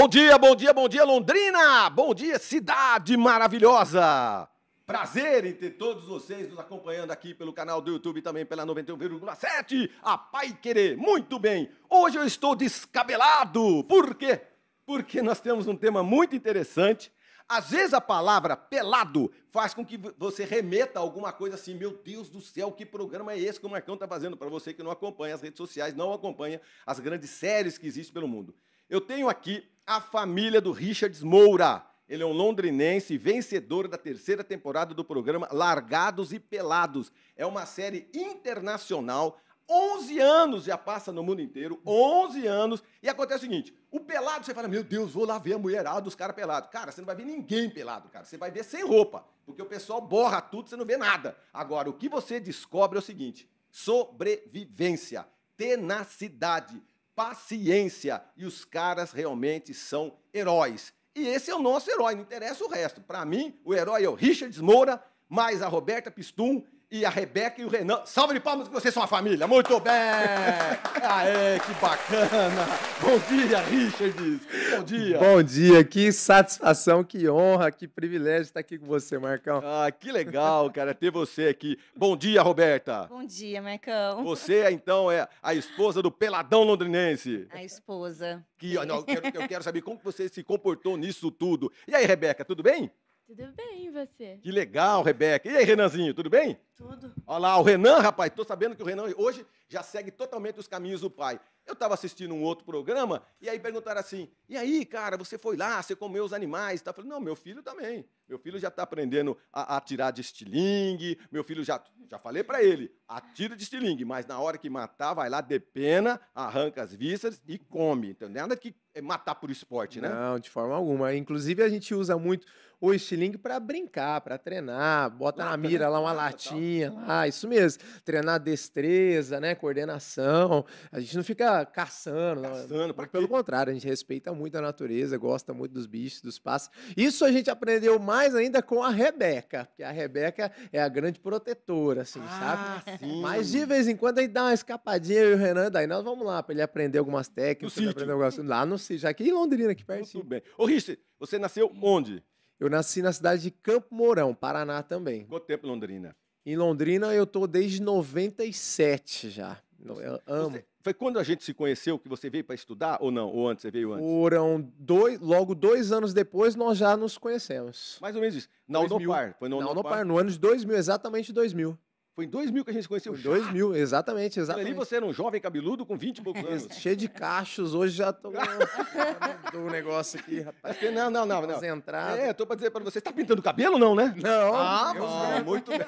Bom dia, bom dia, bom dia, Londrina! Bom dia, cidade maravilhosa! Prazer em ter todos vocês nos acompanhando aqui pelo canal do YouTube e também pela 91,7, a Pai Querer. Muito bem, hoje eu estou descabelado. Por quê? Porque nós temos um tema muito interessante. Às vezes a palavra pelado faz com que você remeta a alguma coisa assim, meu Deus do céu, que programa é esse que o Marcão está fazendo para você que não acompanha as redes sociais, não acompanha as grandes séries que existem pelo mundo. Eu tenho aqui a família do Richards Moura. Ele é um londrinense vencedor da terceira temporada do programa Largados e Pelados. É uma série internacional 11 anos já passa no mundo inteiro, 11 anos, e acontece o seguinte: o pelado, você fala, meu Deus, vou lá ver a mulherada dos caras pelados. Cara, você não vai ver ninguém pelado, cara, você vai ver sem roupa, porque o pessoal borra tudo, você não vê nada. Agora, o que você descobre é o seguinte: sobrevivência, tenacidade, paciência. E os caras realmente são heróis. E esse é o nosso herói, não interessa o resto. Para mim, o herói é o Richard Moura, mais a Roberta Pistum e a Rebeca e o Renan. Salve de palmas que vocês são uma família. Muito bem! Aê, que bacana! Bom dia, Richard. Bom dia. Bom dia, que satisfação, que honra, que privilégio estar aqui com você, Marcão. Ah, que legal, cara, ter você aqui. Bom dia, Roberta. Bom dia, Marcão. Você, então, é a esposa do peladão londrinense. A esposa. Que, não, eu, quero, eu quero saber como você se comportou nisso tudo. E aí, Rebeca, tudo bem? Tudo bem, você? Que legal, Rebeca. E aí, Renanzinho, tudo bem? Tudo. Olha lá, o Renan, rapaz, estou sabendo que o Renan hoje já segue totalmente os caminhos do pai. Eu estava assistindo um outro programa e aí perguntaram assim: e aí, cara, você foi lá, você comeu os animais? Tá? Eu falei, não, meu filho também. Meu filho já está aprendendo a, a tirar de estilingue. Meu filho já, já falei para ele: atira de estilingue, mas na hora que matar, vai lá, depena, arranca as vísceras e come. Então, é nada que é matar por esporte, né? Não, de forma alguma. Inclusive, a gente usa muito o estilingue para brincar, para treinar, bota na né? mira lá uma latinha academia isso mesmo. Treinar destreza, né? Coordenação. A gente não fica caçando. Caçando, pelo contrário, a gente respeita muito a natureza, gosta muito dos bichos, dos pássaros. Isso a gente aprendeu mais ainda com a Rebeca, porque a Rebeca é a grande protetora, assim, ah, sabe? Sim. Mas de vez em quando aí dá uma escapadinha eu e o Renan, daí nós vamos lá para ele aprender algumas técnicas, aprender algumas coisas. Lá no sítio, aqui em Londrina, aqui pertinho. Tudo bem. Ô, Richard, você nasceu onde? Eu nasci na cidade de Campo Mourão, Paraná também. Quanto tempo Londrina? Em Londrina eu tô desde 97 já. Eu amo. Você, foi quando a gente se conheceu que você veio para estudar ou não? Ou antes você veio antes? Foram dois, logo dois anos depois nós já nos conhecemos. Mais ou menos isso. Na Unopar. Foi na Unopar. no ano de 2000, exatamente 2000. Foi em 2000 que a gente se conheceu. Foi 2000, exatamente, exatamente. Ali você era um jovem cabeludo com 20 e poucos anos. Cheio de cachos, hoje já tô do negócio aqui, rapaz. Porque não, não, não, não. Entrado. É, tô para dizer para você, está tá pintando cabelo não, né? Não. Ah, ah bom, muito bem.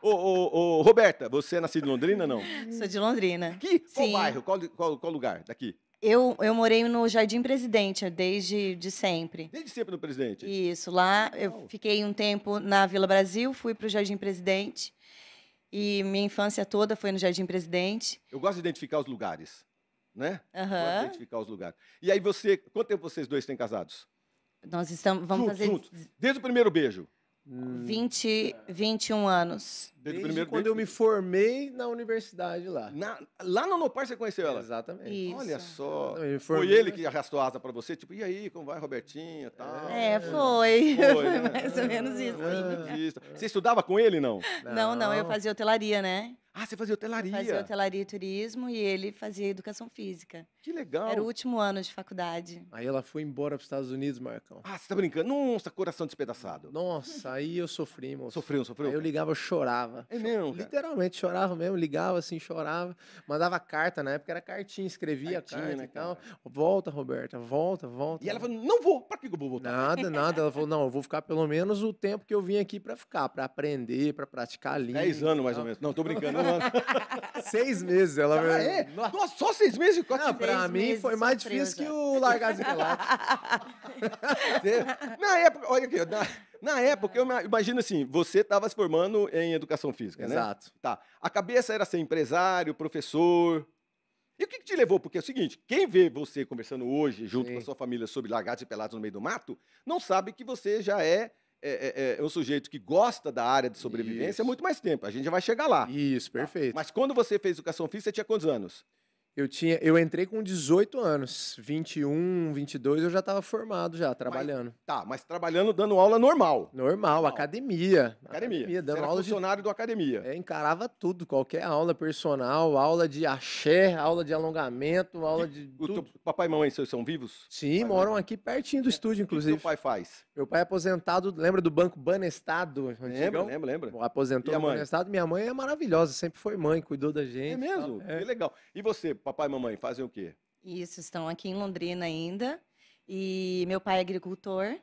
ô, ô, ô, Roberta, você é nascida em Londrina não? Sou de Londrina. Aqui? Sim. Qual bairro? Qual, qual, qual lugar daqui? Eu, eu morei no Jardim Presidente desde de sempre. Desde sempre no Presidente? Isso. Lá eu fiquei um tempo na Vila Brasil, fui para o Jardim Presidente. E minha infância toda foi no Jardim Presidente. Eu gosto de identificar os lugares, né? Uhum. Eu gosto de identificar os lugares. E aí você, quanto tempo vocês dois têm casados? Nós estamos, vamos juntos, fazer juntos. Desde o primeiro beijo. 20, 21 anos. Desde, Desde quando eu me formei na universidade lá. Na, lá no Nopar você conheceu ela? Exatamente. Isso. Olha só. Foi ele que arrastou a asa para você? Tipo, e aí, como vai, Robertinha? É. Tal. É, foi. Foi, né? foi mais ou menos isso. isso. Você estudava com ele, não? não? Não, não. Eu fazia hotelaria, né? Ah, você fazia hotelaria? Eu fazia hotelaria e turismo e ele fazia educação física. Que legal. Era o último ano de faculdade. Aí ela foi embora para os Estados Unidos, Marcão. Ah, você tá brincando? Nossa, coração despedaçado. Nossa, aí eu sofri, moço. Sofreu, sofreu? Aí eu ligava, eu chorava. É mesmo? Cara? Literalmente, chorava mesmo, ligava assim, chorava. Mandava carta, na época era cartinha, escrevia cartinha, carta né, e tal. Cara. Volta, Roberta, volta, volta. E ela falou, não vou, para que eu vou voltar? Nada, nada. Ela falou, não, eu vou ficar pelo menos o tempo que eu vim aqui para ficar, para aprender, para praticar língua. Dez anos, mais ou menos. Não, tô brincando. Um seis meses, ela... Ah, é? Nossa, só seis meses? Quatro não, pra pra mim foi mais difícil que o largar de Na época, olha aqui, na, na época, eu imagino assim, você estava se formando em educação física, Exato. né? Exato. Tá. A cabeça era ser empresário, professor, e o que, que, te levou? Porque é o seguinte, quem vê você conversando hoje, junto Sim. com a sua família, sobre largar e pelados no meio do mato, não sabe que você já é, é, é, é, é um sujeito que gosta da área de sobrevivência Isso. há muito mais tempo. A gente já vai chegar lá. Isso, tá. perfeito. Tá? Mas quando você fez educação física, você tinha quantos anos? Eu tinha, eu entrei com 18 anos, 21, 22 eu já estava formado já, trabalhando. Mas, tá, mas trabalhando dando aula normal. Normal, normal. academia. Academia. academia dando Você aula funcionário de, do academia. É, encarava tudo, qualquer aula personal, aula de axé, aula de alongamento, aula e, de tudo. Teu, papai e mamãe seus são vivos? Sim, pai, moram mãe. aqui pertinho do é, estúdio, inclusive. O que teu pai faz? Meu pai é aposentado, lembra do Banco Banestado? Lembra, lembra, lembra. Aposentou no Banestado. Minha mãe é maravilhosa, sempre foi mãe, cuidou da é gente. É mesmo? É. Que legal. E você, Papai e mamãe fazem o quê? Isso, estão aqui em Londrina ainda. E meu pai é agricultor.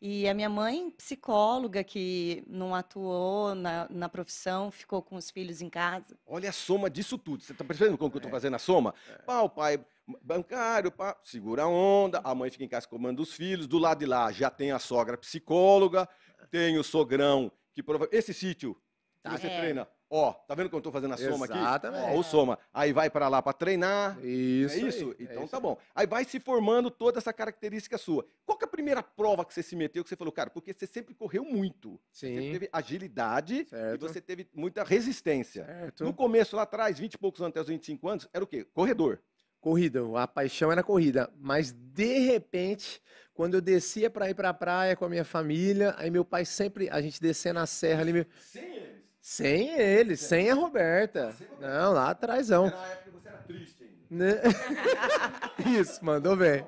E a minha mãe, psicóloga, que não atuou na, na profissão, ficou com os filhos em casa. Olha a soma disso tudo. Você está percebendo como é. que eu estou é. fazendo a soma? É. o pai bancário, pá, segura a onda, a mãe fica em casa comando os filhos. Do lado de lá já tem a sogra psicóloga, é. tem o sogrão que prova. Esse sítio tá. que você é. treina Ó, tá vendo que eu tô fazendo a soma aqui? Exatamente. Ó, o soma. Aí vai para lá para treinar. Isso. É isso? Aí, é então é isso tá bom. Aí vai se formando toda essa característica sua. Qual que é a primeira prova que você se meteu que você falou, cara? Porque você sempre correu muito. Sim. Você teve agilidade certo. e você teve muita resistência. Certo. No começo, lá atrás, 20 e poucos anos até os 25 anos, era o quê? Corredor. Corrida, a paixão era corrida, mas de repente, quando eu descia para ir para a praia com a minha família, aí meu pai sempre, a gente descia na serra ali, meu... Sim. Sem ele, sem a Roberta. Não, lá atrás. Na época você era triste ainda. Né? Isso, mandou bem.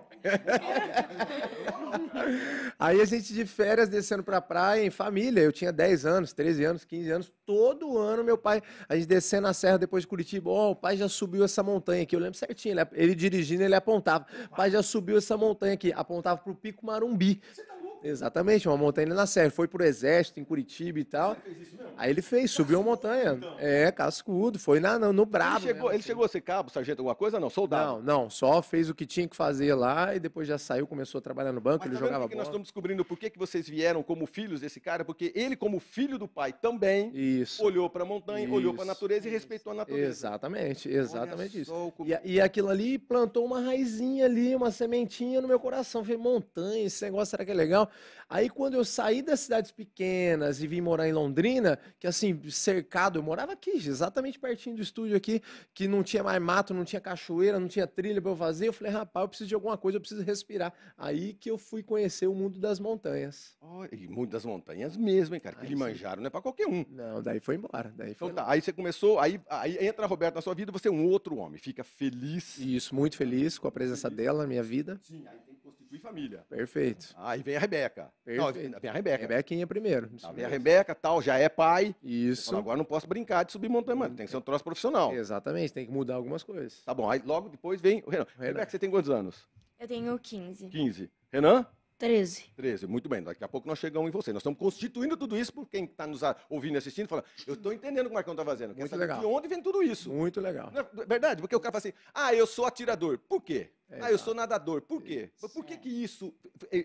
Aí a gente de férias descendo pra praia em família. Eu tinha 10 anos, 13 anos, 15 anos. Todo ano meu pai, a gente descendo a serra depois de Curitiba. Ó, oh, o pai já subiu essa montanha aqui. Eu lembro certinho. Ele, ele dirigindo, ele apontava. O pai já subiu essa montanha aqui. Apontava pro Pico Marumbi. Você tá Exatamente, uma montanha na Serra. Foi pro exército, em Curitiba e tal. Ele fez isso mesmo? Aí ele fez, subiu uma montanha. Então. É, cascudo, foi na, no, no brabo. Ele chegou, mesmo, ele assim. chegou a ser cabo, sargento, alguma coisa? Não, soldado. Não, não, só fez o que tinha que fazer lá e depois já saiu, começou a trabalhar no banco, Mas ele tá jogava que bola. nós estamos descobrindo por que, que vocês vieram como filhos desse cara, porque ele, como filho do pai também, isso. olhou pra montanha, isso. olhou pra natureza e respeitou a natureza. Exatamente, exatamente Olha isso. E, e aquilo ali plantou uma raizinha ali, uma sementinha no meu coração. falei, montanha, esse negócio será que é legal? Aí quando eu saí das cidades pequenas e vim morar em Londrina, que assim, cercado, eu morava aqui, exatamente pertinho do estúdio aqui, que não tinha mais mato, não tinha cachoeira, não tinha trilha para eu fazer, eu falei, rapaz, eu preciso de alguma coisa, eu preciso respirar. Aí que eu fui conhecer o mundo das montanhas. Oh, e mundo das montanhas mesmo, hein, cara? Que manjaram, não é para qualquer um. Não, daí foi embora. Daí então foi então, tá, aí você começou, aí, aí entra a Roberta na sua vida, você é um outro homem, fica feliz. Isso, muito feliz com a presença feliz. dela na minha vida. Sim, aí família. Perfeito. Aí vem a Rebeca. Perfeito. Não, vem a Rebeca. Rebequinha primeiro. Tá, vem a Rebeca, tal, já é pai. Isso. agora não posso brincar de subir montanha, mano. Tem que ser um troço profissional. Exatamente, tem que mudar algumas coisas. Tá bom, aí logo depois vem o Renan. Renan. Rebeca, você tem quantos anos? Eu tenho 15. 15. Renan? 13. 13, muito bem. Daqui a pouco nós chegamos em você. Nós estamos constituindo tudo isso por quem está nos ouvindo e assistindo, falando, eu estou entendendo o é que o Marcão está fazendo. muito legal. de onde vem tudo isso. Muito legal. É, é verdade, porque o cara fala assim, ah, eu sou atirador. Por quê? ah, eu sou nadador. Por quê? Isso. Por que, que isso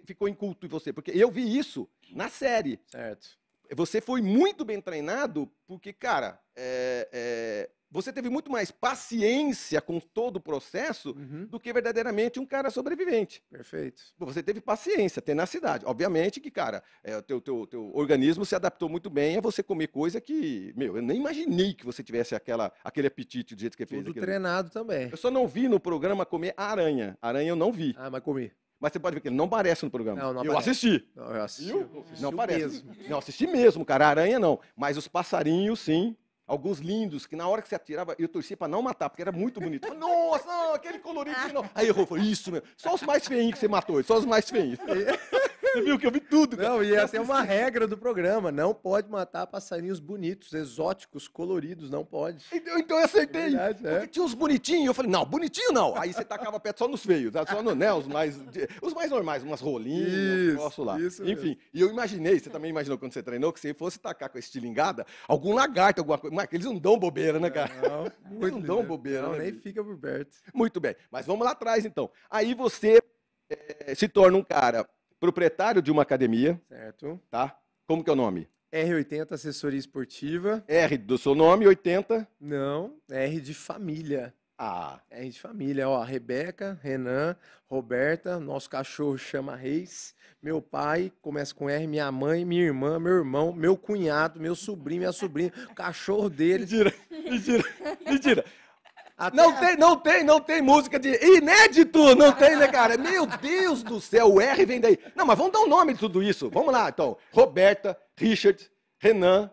ficou inculto em você? Porque eu vi isso na série. Certo você foi muito bem treinado, porque, cara, é, é, você teve muito mais paciência com todo o processo uhum. do que verdadeiramente um cara sobrevivente. Perfeito. Você teve paciência, tenacidade. Obviamente que, cara, é, o teu, teu, teu organismo se adaptou muito bem a você comer coisa que, meu, eu nem imaginei que você tivesse aquela, aquele apetite do jeito que Tudo fez. Tudo treinado também. Eu só não vi no programa comer aranha. Aranha eu não vi. Ah, mas comi. Mas você pode ver que ele não aparece no programa. Não, não eu assisti. Não, eu assisti. Eu, assisti não aparece. Mesmo. Não, assisti mesmo, cara. A aranha não. Mas os passarinhos, sim. Alguns lindos, que na hora que você atirava, eu torcia para não matar, porque era muito bonito. Falei, Nossa, não, aquele colorido não. Aí eu falei, isso mesmo. Só os mais feinhos que você matou, só os mais feinhos. Você viu que eu vi tudo, cara. Não, e é até uma regra do programa: não pode matar passarinhos bonitos, exóticos, coloridos, não pode. Então, então eu acertei. É verdade, é. Tinha uns bonitinhos, eu falei, não, bonitinho não. Aí você tacava perto só nos feios, só no, né, os mais, os mais normais, umas rolinhas, isso, lá. Isso Enfim, mesmo. e eu imaginei, você também imaginou quando você treinou, que você fosse tacar com esse estilingada, algum lagarto, alguma coisa. Mas eles não dão bobeira, né, cara? Não, eles não dão lindo. bobeira. Não, né? nem fica por perto. Muito bem, mas vamos lá atrás então. Aí você é, se torna um cara proprietário de uma academia. Certo. Tá? Como que é o nome? R80 Assessoria Esportiva. R do seu nome, 80? Não, R de família. Ah. R de família, ó, Rebeca, Renan, Roberta, nosso cachorro chama Reis, meu pai, começa com R, minha mãe, minha irmã, meu irmão, meu cunhado, meu sobrinho, minha sobrinha, cachorro dele. Mentira, mentira, mentira. Até... Não tem, não tem, não tem música de inédito, não tem, né, cara? Meu Deus do céu, o R vem daí. Não, mas vamos dar o um nome de tudo isso. Vamos lá, então. Roberta, Richard, Renan,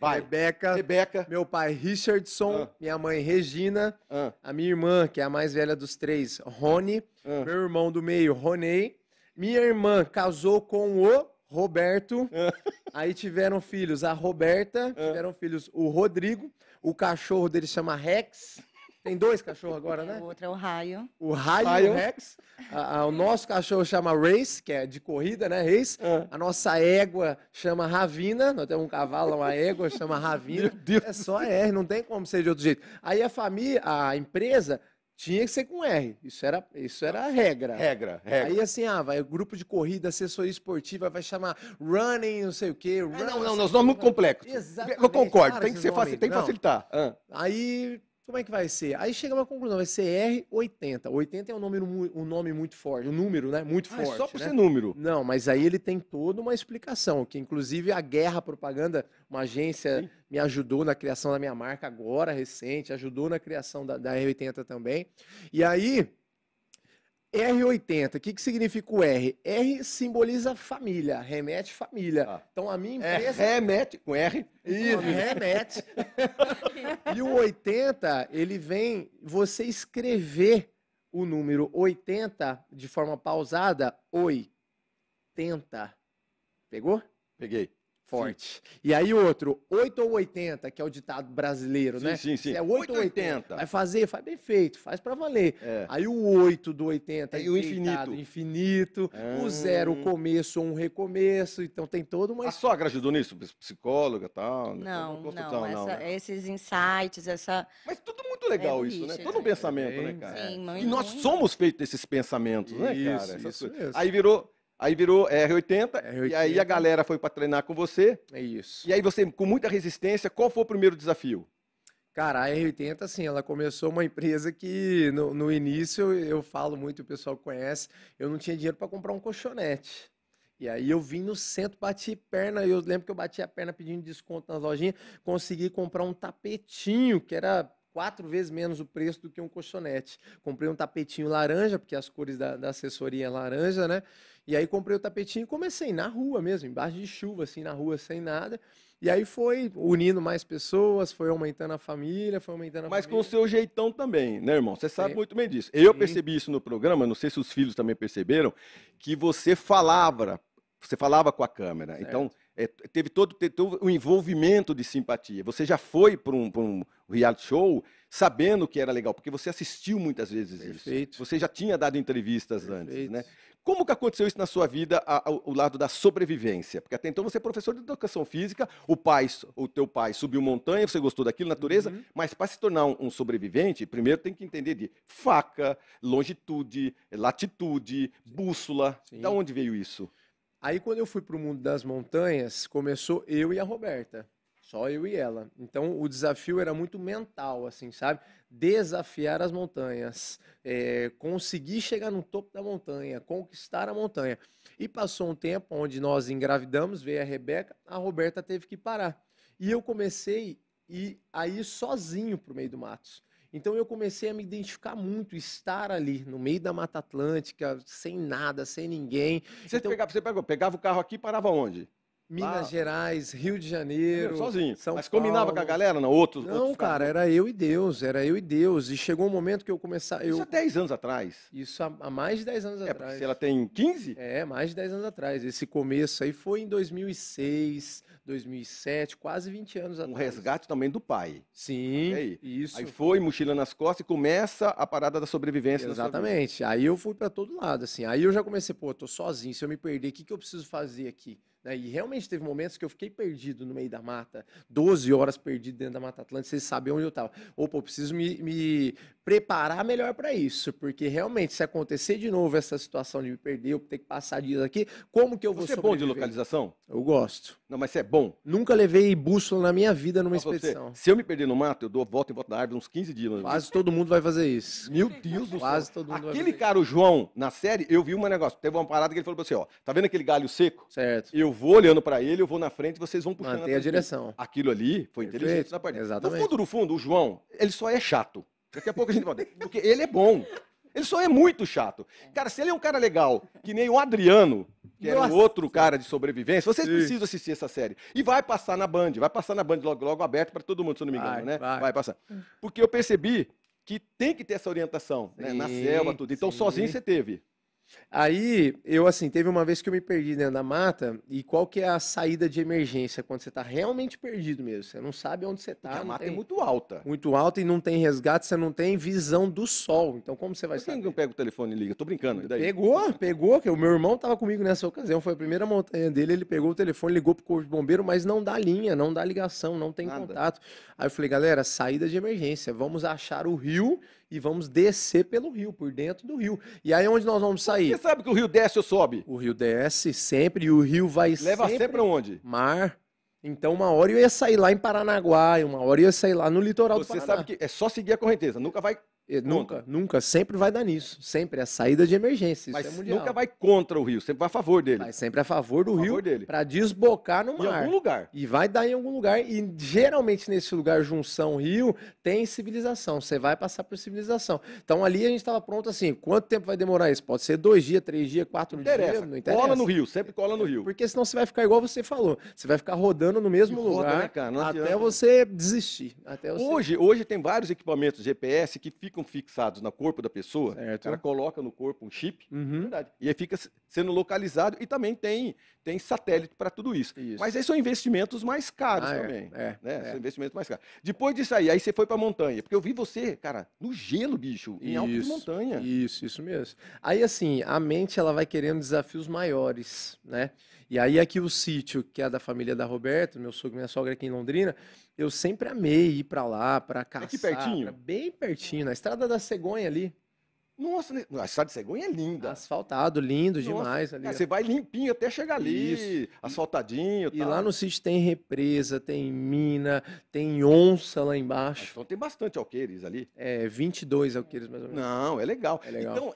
Vai. Rebeca, Rebeca, meu pai Richardson, ah. minha mãe Regina, ah. a minha irmã, que é a mais velha dos três, Rony, ah. meu irmão do meio, Roney, minha irmã casou com o Roberto, ah. aí tiveram filhos a Roberta, ah. tiveram filhos o Rodrigo, o cachorro dele chama Rex, tem dois cachorros agora, é, né? O outro é o Raio. O Raio, Raio. o Rex. A, a, o nosso cachorro chama Race, que é de corrida, né? Race. É. A nossa égua chama Ravina. Nós temos um cavalo, uma égua, chama Ravina. Meu Deus. É só R, não tem como ser de outro jeito. Aí a família, a empresa tinha que ser com R. Isso era, isso era a regra. Regra, regra. Aí assim, ah, vai, grupo de corrida, assessoria esportiva, vai chamar running, não sei o quê. É, run, não, não, não, os nomes muito complexos. Exatamente. Eu concordo, tem que ser fácil, tem que facilitar. Ah. Aí como é que vai ser? Aí chega uma conclusão, vai ser R80. 80 é um, um nome muito forte, um número, né? Muito ah, forte. É só por né? ser número. Não, mas aí ele tem toda uma explicação, que inclusive a Guerra Propaganda, uma agência, Sim. me ajudou na criação da minha marca agora, recente, ajudou na criação da, da R80 também. E aí R80, o que, que significa o R? R simboliza família, remete família. Ah. Então a minha é, empresa. É, remete com R. Isso. Remete. e o 80, ele vem você escrever o número 80 de forma pausada, oi, tenta. Pegou? Peguei. Forte. Sim. E aí outro, 8 ou 80, que é o ditado brasileiro, sim, né? Sim, sim, Se é 8, 8 ou 80. Vai fazer, faz bem feito, faz para valer. É. Aí o 8 do 80, aí é, é o infinito. infinito. Hum. O ah. zero, o começo ou um recomeço. Então tem todo uma... A sogra ajudou nisso? Psicóloga e tal? Não, não, não, não, essa, não, né? esses insights, essa... Mas tudo muito legal é isso, né? Todo um né? pensamento, é, né, cara? Sim, e nós somos feitos desses pensamentos, né, cara? Isso, isso. Aí virou Aí virou R80, R80, e aí a galera foi para treinar com você. É isso. E aí você, com muita resistência, qual foi o primeiro desafio? Cara, a R80, assim, ela começou uma empresa que no, no início, eu falo muito, o pessoal conhece, eu não tinha dinheiro para comprar um colchonete. E aí eu vim no centro, bati perna, eu lembro que eu bati a perna pedindo desconto nas lojinhas, consegui comprar um tapetinho, que era quatro vezes menos o preço do que um colchonete. Comprei um tapetinho laranja, porque as cores da, da assessoria é laranja, né? E aí comprei o tapetinho e comecei na rua mesmo, embaixo de chuva, assim, na rua, sem nada. E aí foi unindo mais pessoas, foi aumentando a família, foi aumentando a Mas família. com o seu jeitão também, né, irmão? Você sabe Sim. É. muito bem disso. Eu Sim. percebi isso no programa, não sei se os filhos também perceberam, que você falava, você falava com a câmera. Certo. Então, é, teve todo o um envolvimento de simpatia. Você já foi para um, um, reality show sabendo que era legal, porque você assistiu muitas vezes Perfeito. isso. Você já tinha dado entrevistas Perfeito. antes, né? Como que aconteceu isso na sua vida, o lado da sobrevivência? Porque até então você é professor de educação física, o pai, o teu pai subiu montanha, você gostou daquilo, natureza, uhum. mas para se tornar um, um, sobrevivente, primeiro tem que entender de faca, longitude, latitude, bússola. Sim. Da onde veio isso? Aí quando eu fui para o mundo das montanhas, começou eu e a Roberta. Só eu e ela. Então o desafio era muito mental, assim, sabe? Desafiar as montanhas, é, conseguir chegar no topo da montanha, conquistar a montanha. E passou um tempo onde nós engravidamos, veio a Rebeca, a Roberta teve que parar. E eu comecei e aí sozinho para o meio do mato. Então eu comecei a me identificar muito, estar ali no meio da Mata Atlântica, sem nada, sem ninguém. Você, então... pegava, você pegou, pegava o carro aqui e parava onde? Minas lá, Gerais, Rio de é Janeiro. Sozinho. São Mas Paulo. combinava com a galera, não? Outros, não, outros cara, era eu e Deus, era eu e Deus. E chegou um momento que eu começava. Eu... Isso há 10 anos atrás. Isso há, há mais de 10 anos é, atrás. Se ela tem 15? É, mais de 10 anos atrás. Esse começo aí foi em 2006, 2007, quase 20 anos atrás. Um resgate também do pai. Sim. Aí Isso. Aí foi, mochila nas costas e começa a parada da sobrevivência. Exatamente. Aí eu fui para todo lado, assim. Aí eu já comecei, pô, tô sozinho. Se eu me perder, o que, que eu preciso fazer aqui? Né? E realmente teve momentos que eu fiquei perdido no meio da mata, 12 horas perdido dentro da Mata Atlântica, vocês sabem onde eu estava. Opa, eu preciso me, me preparar melhor para isso, porque realmente, se acontecer de novo essa situação de me perder, eu ter que passar dias aqui, como que eu vou Você sobreviver? é bom de localização? Eu gosto. Não, mas você é bom? Nunca levei bússola na minha vida numa mas expedição. Você, se eu me perder no mato, eu dou volta em volta da árvore uns 15 dias. Né? Quase todo mundo vai fazer isso. Meu Deus do Quase todo mundo Aquele cara, o João, na série, eu vi um negócio. Teve uma parada que ele falou pra você, ó, tá vendo aquele galho seco? Certo. Eu eu vou olhando para ele, eu vou na frente e vocês vão puxando. Mantém a, a direção. Aquilo ali foi Perfeito. inteligente na parte. Exatamente. No fundo, no fundo, o João, ele só é chato. Daqui a pouco a gente vai. Porque ele é bom. Ele só é muito chato. Cara, se ele é um cara legal, que nem o Adriano, que era um outro cara de sobrevivência, vocês Sim. precisam assistir essa série. E vai passar na Band, vai passar na Band logo, logo aberto para todo mundo, se eu não me engano, vai, né? Vai. vai. passar. Porque eu percebi que tem que ter essa orientação, sim, né? Na selva, tudo. Então, sim. sozinho você teve. Aí, eu assim, teve uma vez que eu me perdi dentro da mata, e qual que é a saída de emergência quando você tá realmente perdido mesmo? Você não sabe onde você tá. A mata é tem... é muito alta. Muito alta e não tem resgate, você não tem visão do sol. Então, como você vai Por que saber? Quem pega o telefone e liga? Tô brincando. Pegou, pegou, que o meu irmão tava comigo nessa ocasião, foi a primeira montanha dele, ele pegou o telefone, ligou pro corpo de bombeiro, mas não dá linha, não dá ligação, não tem Nada. contato. Aí eu falei, galera, saída de emergência, vamos achar o rio e vamos descer pelo rio, por dentro do rio. E aí é onde nós vamos sair? Você sabe que o rio desce ou sobe? O rio desce sempre e o rio vai Leva sempre... Leva sempre onde? Mar. Então uma hora eu ia sair lá em Paranaguá, uma hora eu ia sair lá no litoral Você do Paraná. Você sabe que é só seguir a correnteza, nunca vai Nunca, nunca. Sempre vai dar nisso. Sempre. A é saída de emergência. Mas isso é mundial. nunca vai contra o Rio, sempre vai a favor dele. Vai sempre a favor do a Rio para desbocar no mar. Em algum lugar. E vai dar em algum lugar. E geralmente nesse lugar, junção Rio, tem civilização. Você vai passar por civilização. Então ali a gente estava pronto assim. Quanto tempo vai demorar isso? Pode ser dois dias, três dias, quatro não dias. Não interessa. Cola no Rio, sempre cola no Rio. Porque senão você vai ficar igual você falou. Você vai ficar rodando no mesmo roda, lugar né, até você desistir. Até você... Hoje, hoje tem vários equipamentos GPS que ficam ficam fixados no corpo da pessoa, certo. ela coloca no corpo um chip, é uhum. verdade, e aí fica sendo localizado e também tem, tem satélite para tudo isso. isso. Mas aí são investimentos mais caros ah, é. também. É, né, é, né? São investimentos mais caros. Depois disso aí, aí você foi para montanha, porque eu vi você, cara, no gelo, bicho, em alta montanha. Isso, isso mesmo. Aí assim, a mente ela vai querendo desafios maiores, né? E aí aqui o sítio, que é da família da Roberta, meu sogro e minha sogra aqui em Londrina, eu sempre amei ir para lá, para caçar. Aqui pertinho? Pra, bem pertinho, na Estrada da Cegonha ali. Nossa, né? a estrada de cegonha é linda. Asfaltado, lindo Nossa, demais ali. Cara, você vai limpinho até chegar ali, Isso. asfaltadinho. E tal. lá no sítio tem represa, tem mina, tem onça lá embaixo. Então tem bastante alqueires ali. É, 22 alqueires mais ou menos. Não, é legal. É legal. Então,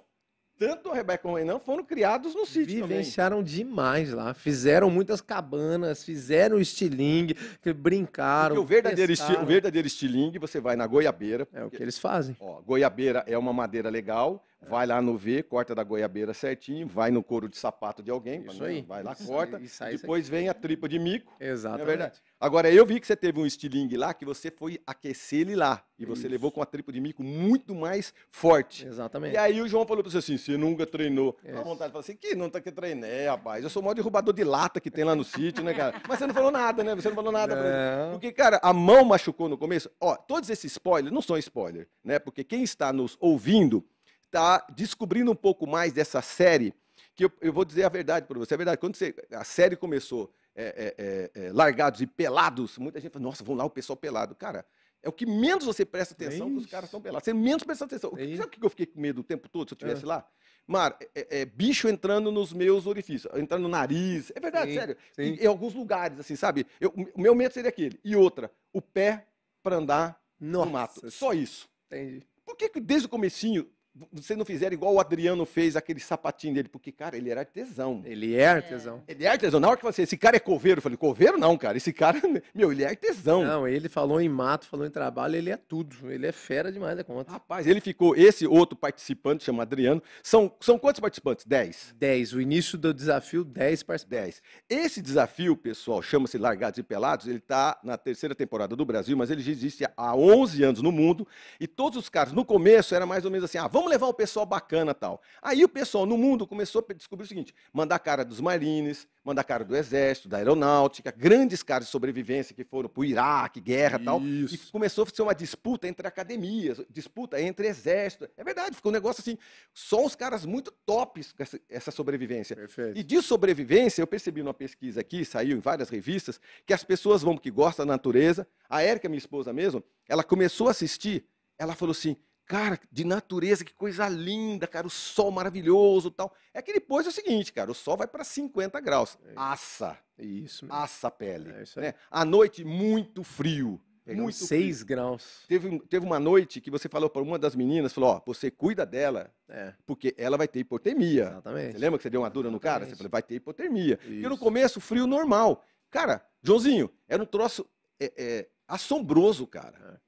tanto a Rebeca como o Renan foram criados no sítio Vivenciaram demais lá. Fizeram muitas cabanas, fizeram estilingue, brincaram. o verdadeiro, esti o verdadeiro estilingue, você vai na goiabeira. É o que eles fazem. Ó, goiabeira é uma madeira legal. É. Vai lá no V, corta da goiabeira certinho, vai no couro de sapato de alguém, isso aí. vai lá, isso corta, aí, sai, depois vem a tripa de mico. Exato. É verdade. Agora, eu vi que você teve um estilingue lá que você foi aquecer ele lá. E você isso. levou com a tripa de mico muito mais forte. Exatamente. E aí o João falou pra você assim: você nunca treinou. Isso. Dá vontade de falar assim: que não tá que treinei, rapaz. Eu sou o maior derrubador de lata que tem lá no sítio, né, cara? Mas você não falou nada, né? Você não falou nada não. pra Porque, cara, a mão machucou no começo. Ó, todos esses spoilers não são spoilers, né? Porque quem está nos ouvindo está descobrindo um pouco mais dessa série, que eu, eu vou dizer a verdade para você. A é verdade, quando você, a série começou é, é, é, é, largados e pelados, muita gente fala, nossa, vão lá o pessoal pelado. Cara, é o que menos você presta atenção que os caras estão pelados. Você menos presta atenção. Sabe o que eu fiquei com medo o tempo todo se eu estivesse ah. lá? Mar, é, é, é, bicho entrando nos meus orifícios, entrando no nariz. É verdade, sim, sério. Sim. Em, alguns lugares, assim, sabe? Eu, o meu medo seria aquele. E outra, o pé para andar Nossa. no mato. Só isso. Entendi. Por que, que desde o comecinho vocês não fizeram igual o Adriano fez aquele sapatinho dele, porque, cara, ele era artesão. Ele é artesão. É. Ele é artesão. Na hora que você, assim, esse cara é coveiro, eu falei, coveiro não, cara. Esse cara, meu, ele é artesão. Não, ele falou em mato, falou em trabalho, ele é tudo. Ele é fera demais da conta. Rapaz, ele ficou, esse outro participante, chama Adriano, são, são quantos participantes? Dez? Dez. O início do desafio, dez participantes. Dez. Esse desafio, pessoal, chama-se Largados e Pelados, ele está na terceira temporada do Brasil, mas ele já existe há 11 anos no mundo, e todos os caras, no começo, era mais ou menos assim, ah, vamos vamos levar o pessoal bacana tal. Aí o pessoal no mundo começou a descobrir o seguinte: mandar cara dos Marines, mandar cara do Exército, da Aeronáutica, grandes caras de sobrevivência que foram para o Iraque, guerra tal. E começou a ser uma disputa entre academias, disputa entre exército. É verdade, ficou um negócio assim. Só os caras muito tops com essa, essa sobrevivência. Perfeito. E de sobrevivência, eu percebi numa pesquisa aqui, saiu em várias revistas, que as pessoas vão que gostam da natureza. A Érica, minha esposa mesmo, ela começou a assistir, ela falou assim: Cara, de natureza, que coisa linda, cara, o sol maravilhoso tal. É que depois é o seguinte, cara, o sol vai para 50 graus. É assa. É isso mesmo. Assa a pele. É isso aí. Né? À noite, muito frio. muito 6 graus. Teve, teve uma noite que você falou para uma das meninas, falou, ó, você cuida dela, é. porque ela vai ter hipotermia. Exatamente. Você lembra que você deu uma dura Exatamente. no cara? Você falou, vai ter hipotermia. Isso. Porque no começo, frio normal. Cara, Joãozinho, era um troço é, é, assombroso, cara. É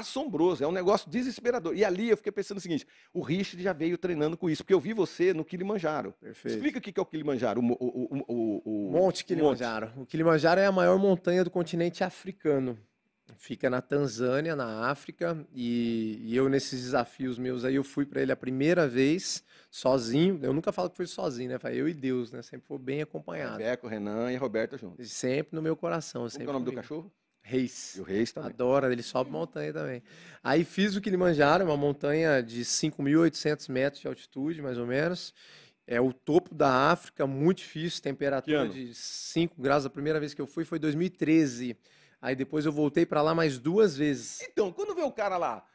assombroso, é um negócio desesperador. E ali eu fiquei pensando o seguinte: o Richard já veio treinando com isso, porque eu vi você no Kilimanjaro. Perfeito. Explica o que é o Kilimanjaro. O, o, o, o Monte Kilimanjaro. Monte. O Kilimanjaro é a maior montanha do continente africano. Fica na Tanzânia, na África, e, e eu nesses desafios meus aí, eu fui para ele a primeira vez, sozinho. Eu nunca falo que fui sozinho, né? Falei, eu e Deus, né? Sempre foi bem acompanhado. Beco, Renan e Roberta juntos. Sempre no meu coração. Qual é o nome comigo. do cachorro? Reis. E o Reis também. Adora, ele sobe montanha também. Aí fiz o que ele Kilimanjaro, uma montanha de 5.800 metros de altitude, mais ou menos. É o topo da África, muito difícil, temperatura de 5 graus. A primeira vez que eu fui foi em 2013. Aí depois eu voltei para lá mais duas vezes. Então, quando vê o cara lá,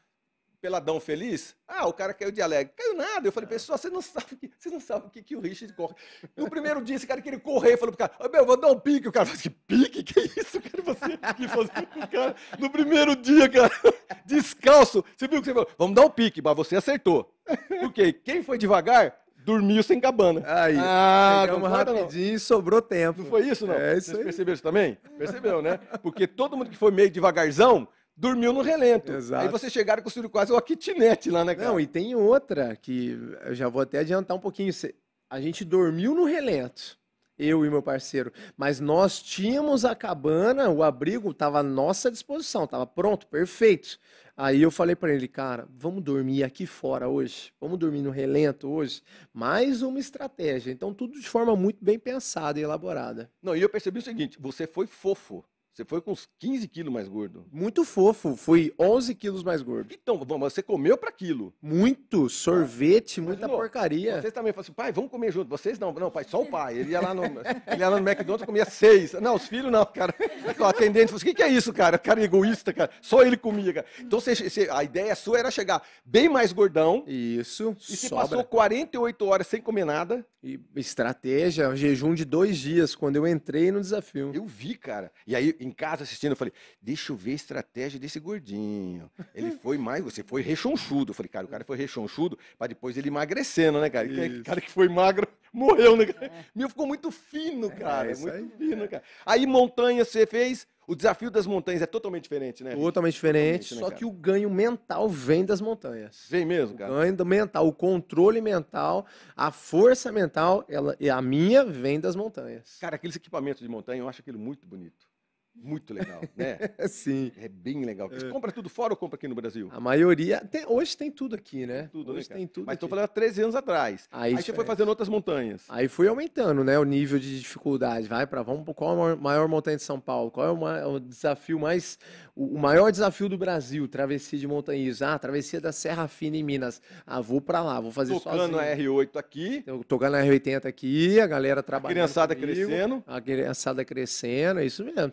peladão feliz. Ah, o cara caiu de alegre. Caiu nada. Eu falei, é. pessoal, você não sabe, que, você não sabe o que, que o Richard corre. No primeiro dia, esse cara queria correr. Falou pro cara, oh, meu, vou dar um pique. O cara falou, que assim, pique? Que isso, cara? Você que fazer com o cara no primeiro dia, cara? Descalço. Você viu o que você falou? Vamos dar um pique, mas você acertou. Porque quem foi devagar, dormiu sem cabana. Aí. Ah, vamos então rapidinho, não. sobrou tempo. Não foi isso, não? É isso Vocês aí. perceberam isso também? Percebeu, né? Porque todo mundo que foi meio devagarzão dormiu no relento. Exato. Aí vocês chegaram e construíram quase uma kitnet lá, né, cara? Não, e tem outra que eu já vou até adiantar um pouquinho. A gente dormiu no relento eu e meu parceiro. Mas nós tínhamos a cabana, o abrigo estava à nossa disposição, estava pronto, perfeito. Aí eu falei para ele, cara, vamos dormir aqui fora hoje, vamos dormir no relento hoje. Mais uma estratégia. Então, tudo de forma muito bem pensada e elaborada. Não, e eu percebi o seguinte: você foi fofo. Você foi com uns 15 quilos mais gordo. Muito fofo. Fui 11 quilos mais gordo. Então, você comeu para quilo. Muito. Sorvete, muita Imaginou. porcaria. Vocês também falam assim, pai, vamos comer junto. Vocês não. Não, pai, só o pai. Ele ia lá no, ele ia lá no McDonald's e comia seis. Não, os filhos não, cara. O atendente falou assim, o que, que é isso, cara? O cara é egoísta, cara. Só ele comia, cara. Então, você, você, a ideia sua era chegar bem mais gordão. Isso. E você sobra. passou 48 horas sem comer nada. E estratégia, jejum de dois dias, quando eu entrei no desafio. Eu vi, cara. E aí, em em casa assistindo, eu falei, deixa eu ver a estratégia desse gordinho. Ele foi mais, você foi rechonchudo. Eu falei, cara, o cara foi rechonchudo para depois ele emagrecendo, né, cara? O cara que foi magro morreu, né? É. Meu, ficou muito fino, é, cara. É, muito aí, fino, é. cara. Aí montanha você fez. O desafio das montanhas é totalmente diferente, né? Totalmente diferente, totalmente, né, só né, que o ganho mental vem das montanhas. Vem mesmo, cara. O ganho mental, o controle mental, a força mental, ela, a minha vem das montanhas. Cara, aqueles equipamentos de montanha, eu acho aquilo muito bonito. Muito legal, né? Sim. É bem legal. É. Compra tudo fora ou compra aqui no Brasil? A maioria. Tem, hoje tem tudo aqui, né? tudo, né, hoje né, tem tudo. Mas estou falando há 13 anos atrás. Aí, Aí você foi fazendo outras montanhas. Aí fui aumentando, né? O nível de dificuldade. Vai para vamos qual é a maior montanha de São Paulo? Qual é o, maior, o desafio mais. O, o maior desafio do Brasil, travessia de montanhas Ah, travessia da Serra Fina em Minas. Ah, vou para lá, vou fazer Tocando sozinho. Tocando a R8 aqui. Tocando a R80 aqui, a galera trabalhando. A criançada comigo, crescendo. A criançada crescendo, é isso mesmo.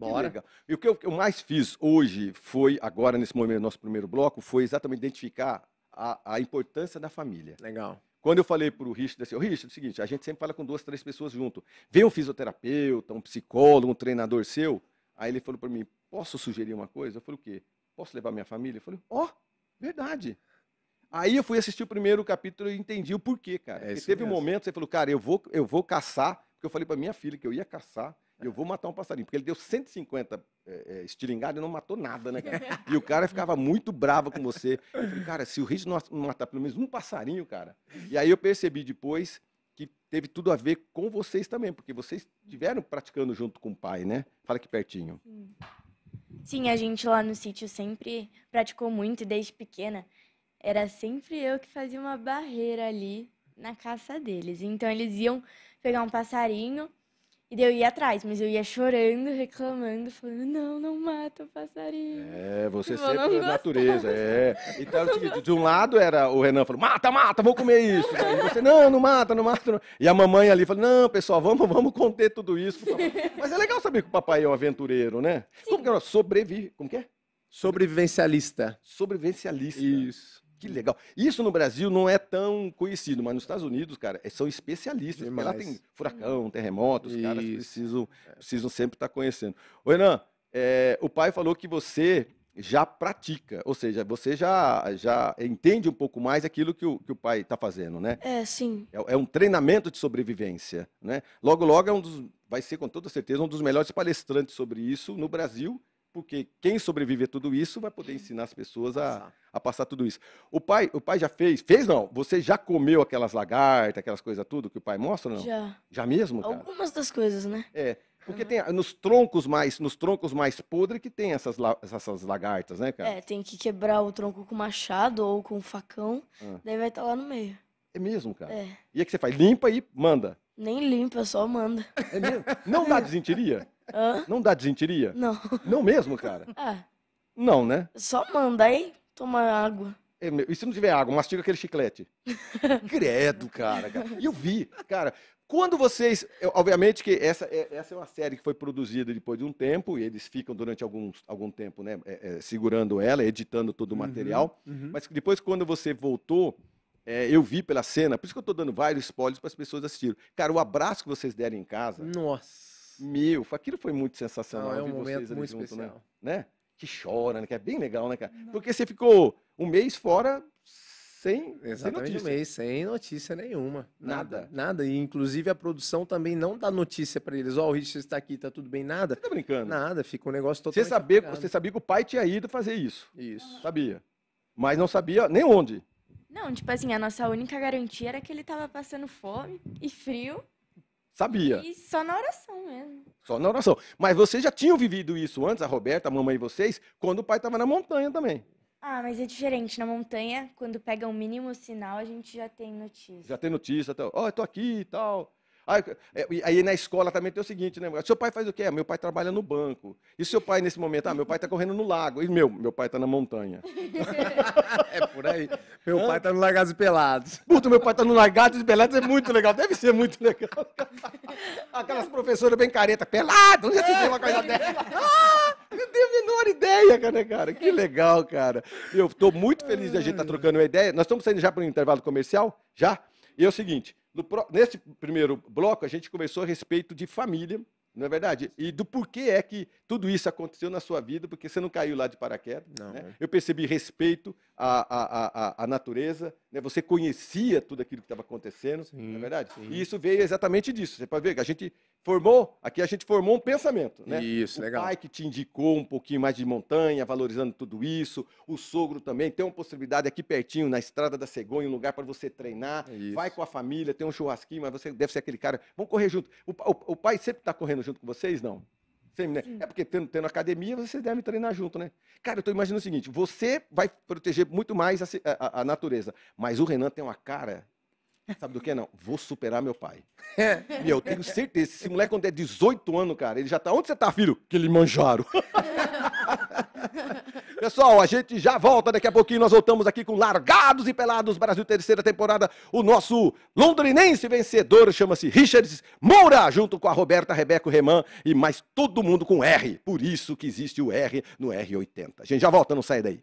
Bora. E o que eu, eu mais fiz hoje foi, agora nesse momento, nosso primeiro bloco, foi exatamente identificar a, a importância da família. Legal. Quando eu falei para o Richard, assim, Richard, é o seguinte, a gente sempre fala com duas, três pessoas junto. Vem um fisioterapeuta, um psicólogo, um treinador seu. Aí ele falou para mim, posso sugerir uma coisa? Eu falei, o quê? Posso levar minha família? Eu falei, ó, oh, verdade. Aí eu fui assistir o primeiro capítulo e entendi o porquê, cara. É Porque teve mesmo. um momento, você falou, cara, eu vou, eu vou caçar, porque eu falei para minha filha que eu ia caçar, eu vou matar um passarinho. Porque ele deu 150 é, estilingadas e não matou nada, né, cara? E o cara ficava muito bravo com você. Eu falei, cara, se o Rich não matar pelo menos um passarinho, cara. E aí eu percebi depois que teve tudo a ver com vocês também, porque vocês tiveram praticando junto com o pai, né? Fala aqui pertinho. Sim, a gente lá no sítio sempre praticou muito desde pequena. Era sempre eu que fazia uma barreira ali na caça deles. Então eles iam pegar um passarinho e daí eu ia atrás, mas eu ia chorando, reclamando, falando, não, não mata o passarinho. É, você sempre da natureza, é. Então, de um lado era o Renan falando, mata, mata, vou comer isso. E você, não, não mata, não mata. Não. E a mamãe ali falando, não, pessoal, vamos, vamos conter tudo isso. Mas é legal saber que o papai é um aventureiro, né? Sim. Como que era? Sobrevive, como que é? Sobrevivencialista. Sobrevivencialista. Isso que legal. Isso no Brasil não é tão conhecido, mas nos Estados Unidos, cara, é, são especialistas. Demais. Porque lá tem furacão, terremotos os caras precisam, é. precisam sempre estar tá conhecendo. Oi, Renan, é, o pai falou que você já pratica, ou seja, você já, já entende um pouco mais aquilo que o, que o pai está fazendo, né? É, sim. É, é, um treinamento de sobrevivência, né? Logo, logo é um dos, vai ser com toda certeza um dos melhores palestrantes sobre isso no Brasil porque quem sobreviver a tudo isso vai poder ensinar as pessoas a, a passar tudo isso. O pai, o pai já fez, fez não? Você já comeu aquelas lagartas, aquelas coisas tudo que o pai mostra não? Já. Já mesmo, cara? Algumas das coisas, né? É, porque uhum. tem nos troncos mais, nos troncos mais podres que tem essas, essas lagartas, né, cara? É, tem que quebrar o tronco com machado ou com facão, ah. daí vai estar tá lá no meio. É mesmo, cara? É. E é que você faz? Limpa e manda. Nem limpa, só manda. É mesmo? Não dá desentiria? Não dá desentiria? Não. Não mesmo, cara? É. Não, né? Só manda aí, tomar água. É, e se não tiver água, mastiga aquele chiclete. Credo, cara, cara. eu vi, cara. Quando vocês. obviamente que essa é, essa é uma série que foi produzida depois de um tempo, e eles ficam durante alguns, algum tempo, né? É, é, segurando ela, editando todo o uhum, material. Uhum, uhum. Mas depois, quando você voltou, é, eu vi pela cena, por isso que eu estou dando vários spoilers para as pessoas assistirem. Cara, o abraço que vocês deram em casa. Nossa. Mil. Aquilo foi muito sensacional. Não, ah, é um momento muito junto, né? especial. Né? né? Que chora, né? Que é bem legal, né, cara? Não. Porque você ficou um mês fora sem, Exatamente sem um mês, sem notícia nenhuma. Nada. Nada. E, inclusive, a produção também não dá notícia para eles. Ó, oh, o Richard está aqui, tá tudo bem, nada. Você tá brincando? Nada, fica um negócio totalmente. Você sabia, você sabia que o pai tinha ido fazer isso. Isso. Sabia. Mas não sabia nem onde. Não, tipo assim, a nossa única garantia era que ele estava passando fome e frio. Sabia. E só na oração mesmo. Só na oração. Mas vocês já tinham vivido isso antes, a Roberta, a mamãe e vocês, quando o pai estava na montanha também. Ah, mas é diferente. Na montanha, quando pega o um mínimo sinal, a gente já tem notícia. Já tem notícia, tá, ó, oh, eu tô aqui e tal. Ah, é, aí na escola também tem o seguinte, né? Seu pai faz o quê? Ah, meu pai trabalha no banco. E seu pai, nesse momento, ah, meu pai está correndo no lago. E meu, meu pai está na montanha. é por aí. Meu Hã? pai está no Largados e Pelados. Puta, meu pai está no Largados e Pelados, é muito legal. Deve ser muito legal. Aquelas professoras bem caretas pelado, onde você tem uma coisa dela. Ah, não tenho a menor ideia, cara, né, cara. Que legal, cara. Eu estou muito feliz de a gente estar tá trocando uma ideia. Nós estamos saindo já para um intervalo comercial? Já? E é o seguinte, no, nesse primeiro bloco, a gente começou a respeito de família, não é verdade? E do porquê é que tudo isso aconteceu na sua vida, porque você não caiu lá de paraquedas. Né? né? Eu percebi respeito à, à, à, à natureza, né? você conhecia tudo aquilo que estava acontecendo, sim, não é verdade? Sim. E isso veio exatamente disso. Você pode ver que a gente formou, aqui a gente formou um pensamento, né? Isso, o legal. O pai que te indicou um pouquinho mais de montanha, valorizando tudo isso, o sogro também tem uma possibilidade aqui pertinho, na Estrada da Cegonha, um lugar para você treinar, isso. vai com a família, tem um churrasquinho, mas você deve ser aquele cara, vamos correr junto. O, o, o pai sempre está correndo junto com vocês, não? Sempre, né? É porque tendo, tendo academia, vocês devem treinar junto, né? Cara, eu estou imaginando o seguinte, você vai proteger muito mais a, a, a natureza, mas o Renan tem uma cara Sabe do que não? Vou superar meu pai. Meu, é. eu tenho certeza. Esse moleque, quando é 18 anos, cara, ele já tá. Onde você tá, filho? Que ele manjaram. Pessoal, a gente já volta. Daqui a pouquinho nós voltamos aqui com Largados e Pelados Brasil, terceira temporada. O nosso londrinense vencedor chama-se Richards Moura, junto com a Roberta Rebeco Reman e mais todo mundo com R. Por isso que existe o R no R80. A gente já volta, não sai daí.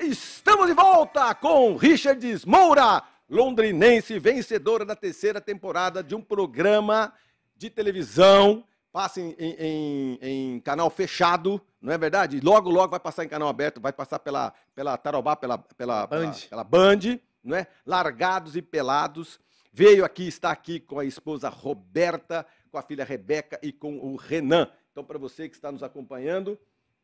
Estamos de volta com Richard Moura, londrinense vencedora da terceira temporada de um programa de televisão. Passa em, em, em canal fechado, não é verdade? Logo, logo vai passar em canal aberto, vai passar pela, pela Tarobá, pela, pela, Band. pela, pela Band, não é? Largados e pelados. Veio aqui, está aqui com a esposa Roberta, com a filha Rebeca e com o Renan. Então, para você que está nos acompanhando,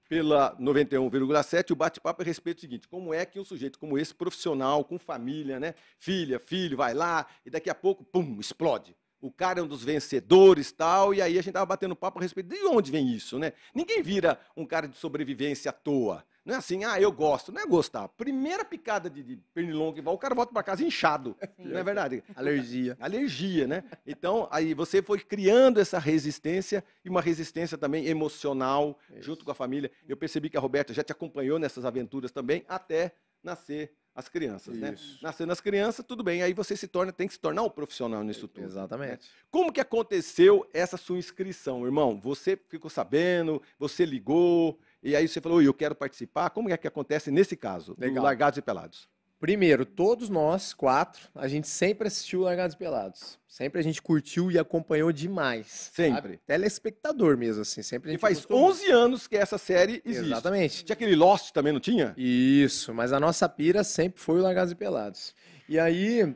pela 91,7, o bate-papo é a respeito do seguinte: como é que um sujeito como esse, profissional, com família, né? Filha, filho, vai lá, e daqui a pouco, pum, explode. O cara é um dos vencedores tal, e aí a gente estava batendo papo a respeito de onde vem isso, né? Ninguém vira um cara de sobrevivência à toa. Não é assim, ah, eu gosto. Não é gostar. Primeira picada de, de pernilongo que vai, o cara volta para casa inchado. Sim. Não é verdade? Alergia. Alergia, né? Então, aí você foi criando essa resistência e uma resistência também emocional, Isso. junto com a família. Eu percebi que a Roberta já te acompanhou nessas aventuras também, até nascer as crianças, né? Isso. né? Nascendo as crianças, tudo bem. Aí você se torna, tem que se tornar um profissional nisso tudo. Né? Exatamente. Como que aconteceu essa sua inscrição, irmão? Você ficou sabendo? Você ligou? E aí você falou, eu quero participar. Como é que acontece nesse caso, Legal. Largados e Pelados? Primeiro, todos nós, quatro, a gente sempre assistiu Largados e Pelados. Sempre a gente curtiu e acompanhou demais. Sempre. Sabe? Telespectador mesmo, assim. Sempre e faz 11 muito. anos que essa série existe. Exatamente. Tinha aquele Lost também, não tinha? Isso, mas a nossa pira sempre foi o Largados e Pelados. E aí,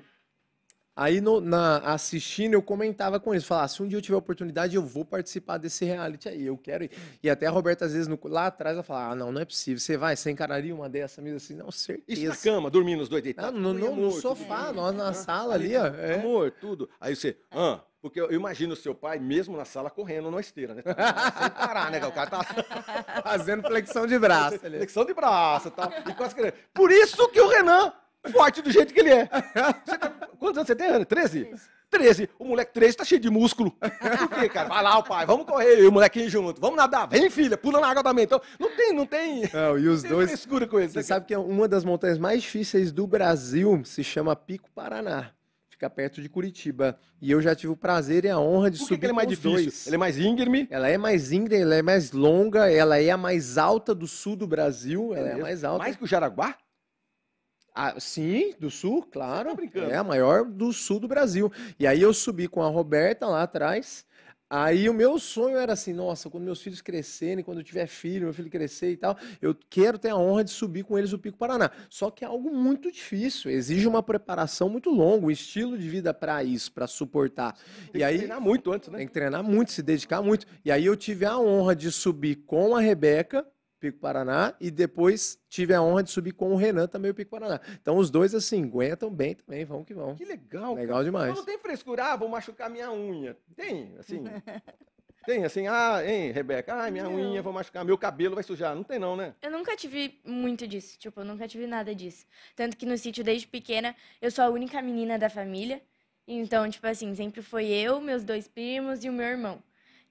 Aí no, na, assistindo, eu comentava com eles, falava, ah, se um dia eu tiver oportunidade, eu vou participar desse reality aí, eu quero ir. E até a Roberta, às vezes, no, lá atrás, ela fala, ah, não, não é possível, você vai, você encararia uma dessa mesmo assim, não, certeza. Isso na cama, dormindo os dois deitados. Não, no, no, sofá, nós na sala ali, ó. É. Amor, tudo. Aí você, ah, porque eu imagino o seu pai, mesmo na sala, correndo na esteira, né? Sem parar, né? O cara tá fazendo flexão de braço. Flexão de braço, tá? E quase querendo. Por isso que o Renan forte do jeito que ele é. Tá... Quantos anos você tem, Ana? 13? 13. O moleque 13 tá cheio de músculo. Por quê, cara? Vai lá, o pai, vamos correr, eu e o molequinho junto. Vamos nadar, vem, filha, pula na água também. Então, não tem, não tem. Não, e os dois. Escuro com isso. Você né, sabe que é uma das montanhas mais difíceis do Brasil se chama Pico Paraná. Fica perto de Curitiba. E eu já tive o prazer e a honra de Por que subir. Que ele é mais difícil? Dois. Ele é mais íngreme? Ela é mais íngreme, ela é mais longa, ela é a mais alta do sul do Brasil. Ela é, é a mais alta. Mais que o Jaraguá? Ah, sim, do sul, tá claro. Tá é a maior do sul do Brasil. E aí eu subi com a Roberta lá atrás. Aí o meu sonho era assim, nossa, quando meus filhos crescerem, quando eu tiver filho, meu filho crescer e tal, eu quero ter a honra de subir com eles o Pico Paraná. Só que é algo muito difícil, exige uma preparação muito longa, um estilo de vida para isso, para suportar. Tem e que aí, treinar muito antes, né? Tem que treinar muito, se dedicar muito. E aí eu tive a honra de subir com a Rebeca, Pico Paraná e depois tive a honra de subir com o Renan também o Pico Paraná. Então os dois assim aguentam bem também, vão que vão. Que legal. Legal cara. demais. Mas não tem frescura, ah, vou machucar minha unha. Tem, assim. tem assim, ah, hein, Rebeca, ai, ah, minha não. unha vou machucar, meu cabelo vai sujar. Não tem não, né? Eu nunca tive muito disso, tipo, eu nunca tive nada disso. Tanto que no sítio desde pequena, eu sou a única menina da família. Então, tipo assim, sempre foi eu, meus dois primos e o meu irmão.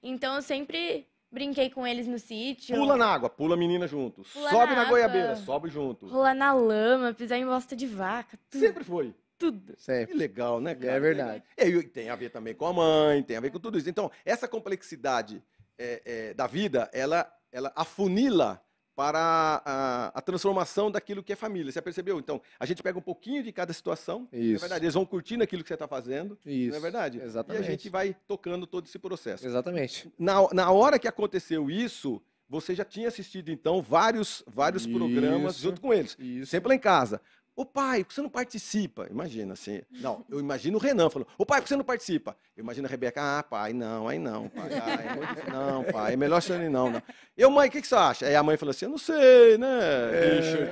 Então, eu sempre Brinquei com eles no sítio. Pula na água, pula a menina junto. Pula sobe na, na goiabeira, sobe junto. Pula na lama, pisar em bosta de vaca. Tudo. Sempre foi. Tudo. Sempre. Que legal, né, é cara? É verdade. E tem a ver também com a mãe, tem a ver com tudo isso. Então, essa complexidade é, é, da vida, ela, ela afunila para a, a, transformação daquilo que é família. Você percebeu? Então, a gente pega um pouquinho de cada situação, é Isso. verdade, eles vão curtindo aquilo que você está fazendo, Isso. não é verdade? Exatamente. E a gente vai tocando todo esse processo. Exatamente. Na, na hora que aconteceu isso, você já tinha assistido, então, vários, vários programas junto com eles. Isso. Sempre lá em casa. Ô pai, por que você não participa? Imagina assim. Não, eu imagino o Renan falando, ô pai, por que você não participa? Eu imagino a Rebeca, ah, pai, não, aí não, pai, ai, é muito... não, pai, é melhor você assim, não, não. Eu, mãe, o que, que você acha? Aí a mãe falou assim, eu não sei, né, Richard? É.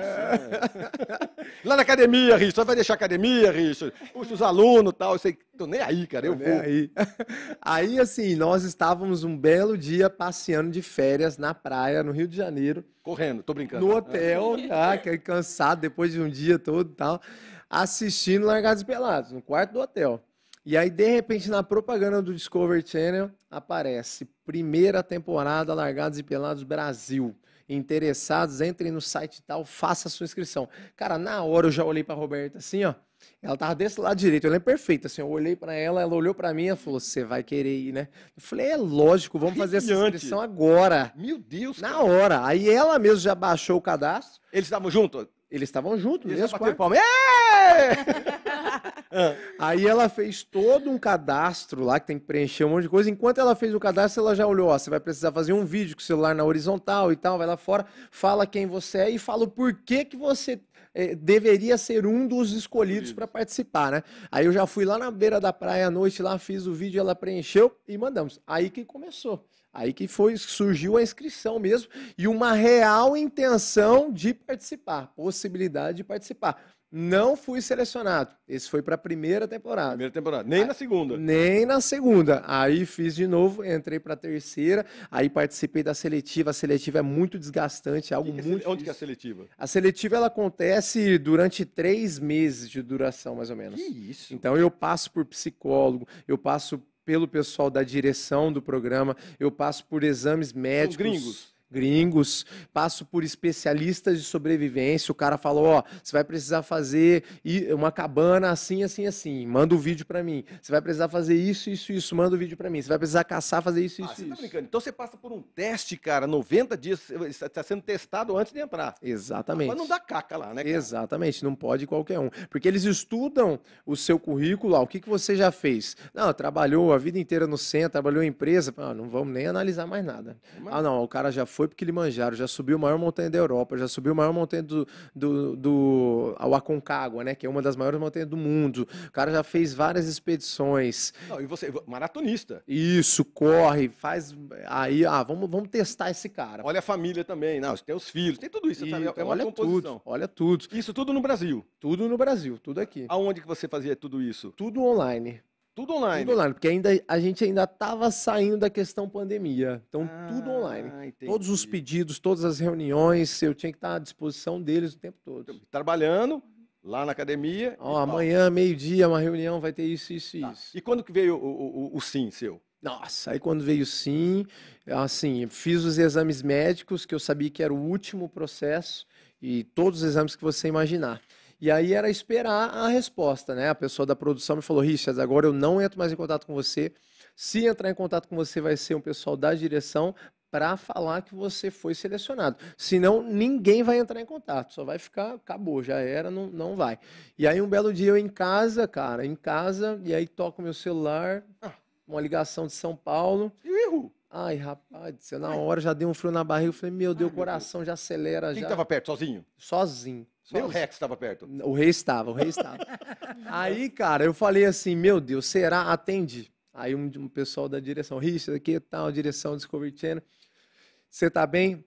é. Lá na academia, Richard, você vai deixar a academia, Richard? Puxa os alunos e tal, eu sei tô nem aí, cara, eu vou. Aí. aí, assim, nós estávamos um belo dia passeando de férias na praia, no Rio de Janeiro. Correndo, tô brincando. No hotel, tá, ah. é cansado, depois de um dia todo e tal, assistindo Largados e Pelados, no quarto do hotel. E aí, de repente, na propaganda do Discovery Channel, aparece primeira temporada Largados e Pelados Brasil interessados, entrem no site e tal, faça a sua inscrição. Cara, na hora eu já olhei para Roberta assim, ó. Ela tava desse lado direito, ela é perfeita, assim, eu olhei para ela, ela olhou para mim e falou, você vai querer ir, né? Eu falei, é lógico, vamos fazer essa inscrição agora. Meu Deus! Na cara. hora. Aí ela mesmo já baixou o cadastro. Eles estavam juntos? Eles estavam juntos, mesmo. Bateram palma. É! Aí ela fez todo um cadastro lá, que tem que preencher um monte de coisa. Enquanto ela fez o cadastro, ela já olhou, ó, você vai precisar fazer um vídeo com o celular na horizontal e tal, vai lá fora, fala quem você é e fala o porquê que você eh, deveria ser um dos escolhidos para participar, né? Aí eu já fui lá na beira da praia à noite, lá fiz o vídeo, ela preencheu e mandamos. Aí que começou. Aí que foi surgiu a inscrição mesmo e uma real intenção de participar, possibilidade de participar. Não fui selecionado. Esse foi para a primeira temporada. Primeira temporada. Nem na segunda. Nem na segunda. Aí fiz de novo, entrei para a terceira. Aí participei da seletiva. A seletiva é muito desgastante, é algo que que é muito. Onde que é a seletiva? A seletiva ela acontece durante três meses de duração, mais ou menos. Que isso. Então eu passo por psicólogo, eu passo pelo pessoal da direção do programa, eu passo por exames médicos. Os gringos gringos, passo por especialistas de sobrevivência. O cara falou: Ó, você vai precisar fazer uma cabana assim, assim, assim. Manda o um vídeo para mim. Você vai precisar fazer isso, isso, isso. Manda o um vídeo para mim. Você vai precisar caçar, fazer isso, ah, isso, você Tá brincando. Então você passa por um teste, cara, 90 dias, está sendo testado antes de entrar. Exatamente. Mas não dá caca lá, né? Cara? Exatamente, não pode qualquer um. Porque eles estudam o seu currículo, ó, o que, que você já fez. Não, trabalhou a vida inteira no centro, trabalhou em empresa. Ah, não vamos nem analisar mais nada. Mas... Ah, não, o cara já foi foi porque Kilimanjaro, já subiu a maior montanha da Europa, já subiu a maior montanha do, do, do ao Aconcagua, né? Que é uma das maiores montanhas do mundo. O cara já fez várias expedições. Não, e você, maratonista. Isso, corre, faz. Aí, ah, vamos, vamos testar esse cara. Olha a família também, não, tem os filhos, tem tudo isso. E, é uma olha composição. Tudo, olha tudo. Isso tudo no Brasil. Tudo no Brasil, tudo aqui. Aonde que você fazia tudo isso? Tudo online. Tudo online. Tudo online, porque ainda, a gente ainda estava saindo da questão pandemia. Então, ah, tudo online. Entendi. Todos os pedidos, todas as reuniões, eu tinha que estar à disposição deles o tempo todo. Então, trabalhando lá na academia. Ó, amanhã, meio-dia, uma reunião, vai ter isso, isso e tá. isso. E quando que veio o, o, o, o sim seu? Nossa, aí quando veio sim, assim, fiz os exames médicos, que eu sabia que era o último processo, e todos os exames que você imaginar. E aí era esperar a resposta, né? A pessoa da produção me falou: Richard, agora eu não entro mais em contato com você. Se entrar em contato com você, vai ser um pessoal da direção para falar que você foi selecionado. Senão, ninguém vai entrar em contato, só vai ficar, acabou, já era, não, não vai. E aí, um belo dia, eu em casa, cara, em casa, e aí toco meu celular, uma ligação de São Paulo. Uhul. Ai, rapaz, eu na hora já deu um frio na barriga, eu falei, meu Deus, o coração já acelera. Quem já. tava perto, sozinho? Sozinho. Só Nem o Rex estava perto. O rei estava, o rei estava. aí, cara, eu falei assim, meu Deus, será? Atende. Aí um, um pessoal da direção, Richard, aqui tal, direção Discovery Channel. Você tá bem?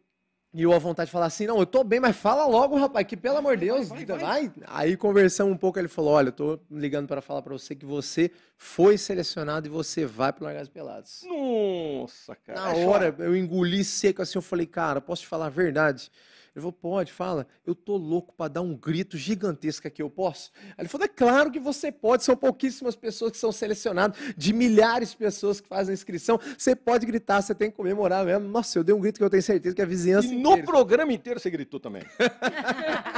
E eu à vontade de falar assim, não, eu tô bem, mas fala logo, rapaz, que pelo amor de Deus, vai, vai, vai. Aí conversamos um pouco, ele falou, olha, eu tô ligando para falar para você que você foi selecionado e você vai pro Largados Pelados. Nossa, cara. Na hora, eu engoli seco assim, eu falei, cara, posso te falar a verdade? Ele falou, pode, fala. Eu tô louco para dar um grito gigantesco aqui, eu posso? ele falou, é claro que você pode, são pouquíssimas pessoas que são selecionadas, de milhares de pessoas que fazem inscrição. Você pode gritar, você tem que comemorar mesmo. Nossa, eu dei um grito que eu tenho certeza que a vizinhança. E inteira... no programa inteiro você gritou também.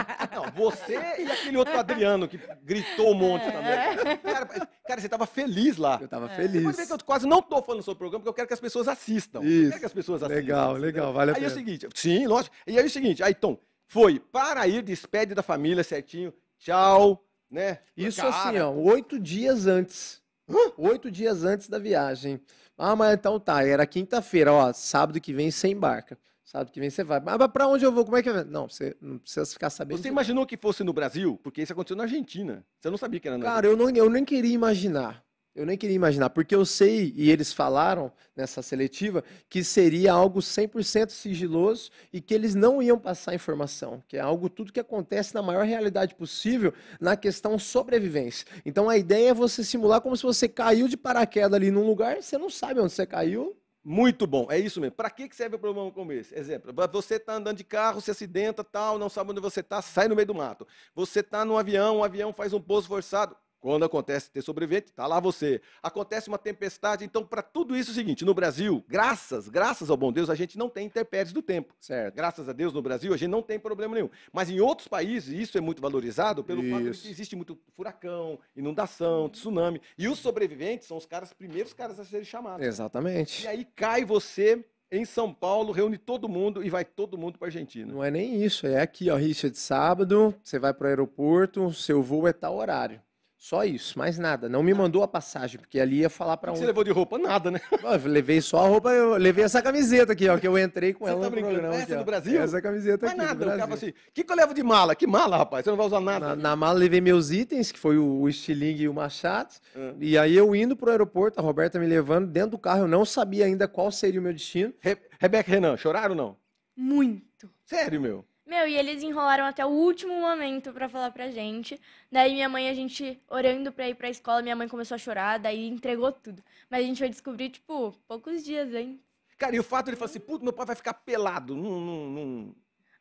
Você e aquele outro Adriano que gritou um monte é. também. Cara, cara você estava feliz lá. Eu estava é. feliz. Pode ver que eu quase não tô falando sobre o programa, porque eu quero que as pessoas assistam. Isso. Eu quero que as pessoas assistam. Legal, legal, vale a aí pena. Aí é o seguinte, sim, lógico. E aí é o seguinte, aí Tom, foi para ir, despede da família certinho, tchau, né? Isso cara, assim, ó, oito dias antes. Oito dias antes da viagem. Ah, mas então tá, era quinta-feira, ó, sábado que vem você embarca sabe que vem você vai. Ah, mas para onde eu vou? Como é que eu... É? Não, você não precisa ficar sabendo. Você imaginou que fosse no Brasil? Porque isso aconteceu na Argentina. Você não sabia que era na Cara, Argentina. eu, não, eu nem queria imaginar. Eu nem queria imaginar, porque eu sei, e eles falaram nessa seletiva, que seria algo 100% sigiloso e que eles não iam passar informação, que é algo tudo que acontece na maior realidade possível na questão sobrevivência. Então a ideia é você simular como se você caiu de paraquedas ali num lugar, você não sabe onde você caiu, muito bom, é isso mesmo. Para que serve o um problema como esse? Exemplo, você está andando de carro, se acidenta, tal, não sabe onde você está, sai no meio do mato. Você está no avião, o avião faz um pouso forçado, quando acontece ter sobrevivente, está lá você. Acontece uma tempestade, então, para tudo isso é o seguinte: no Brasil, graças, graças ao bom Deus, a gente não tem intempéries do tempo. Certo. Graças a Deus, no Brasil, a gente não tem problema nenhum. Mas em outros países, isso é muito valorizado pelo isso. fato de que existe muito furacão, inundação, tsunami. E os sobreviventes são os caras, primeiros caras a serem chamados. Exatamente. E aí cai você em São Paulo, reúne todo mundo e vai todo mundo para Argentina. Não é nem isso, é aqui, ó, rixa de sábado, você vai para o aeroporto, seu voo é tal horário. Só isso, mais nada. Não me tá. mandou a passagem, porque ali ia falar para onde. Você levou de roupa? Nada, né? Eu levei só a roupa, eu levei essa camiseta aqui, ó, que eu entrei com você ela tá no brincando? programa. Essa aqui, do Brasil? Essa camiseta aqui. nada, do Brasil. ficava assim, o que, que eu levo de mala? Que mala, rapaz? Você não vai usar nada. Na, na mala levei meus itens, que foi o, o estilingue e o machado. Hum. E aí eu indo pro aeroporto, a Roberta me levando dentro do carro, eu não sabia ainda qual seria o meu destino. Re Rebeca Renan, choraram ou não? Muito. Sério, meu? Meu, e eles enrolaram até o último momento para falar pra gente. Daí minha mãe, a gente orando pra ir pra escola, minha mãe começou a chorar, daí entregou tudo. Mas a gente foi descobrir, tipo, poucos dias hein. Cara, e o fato de ele falar assim, puto, meu pai vai ficar pelado. Não, não, não,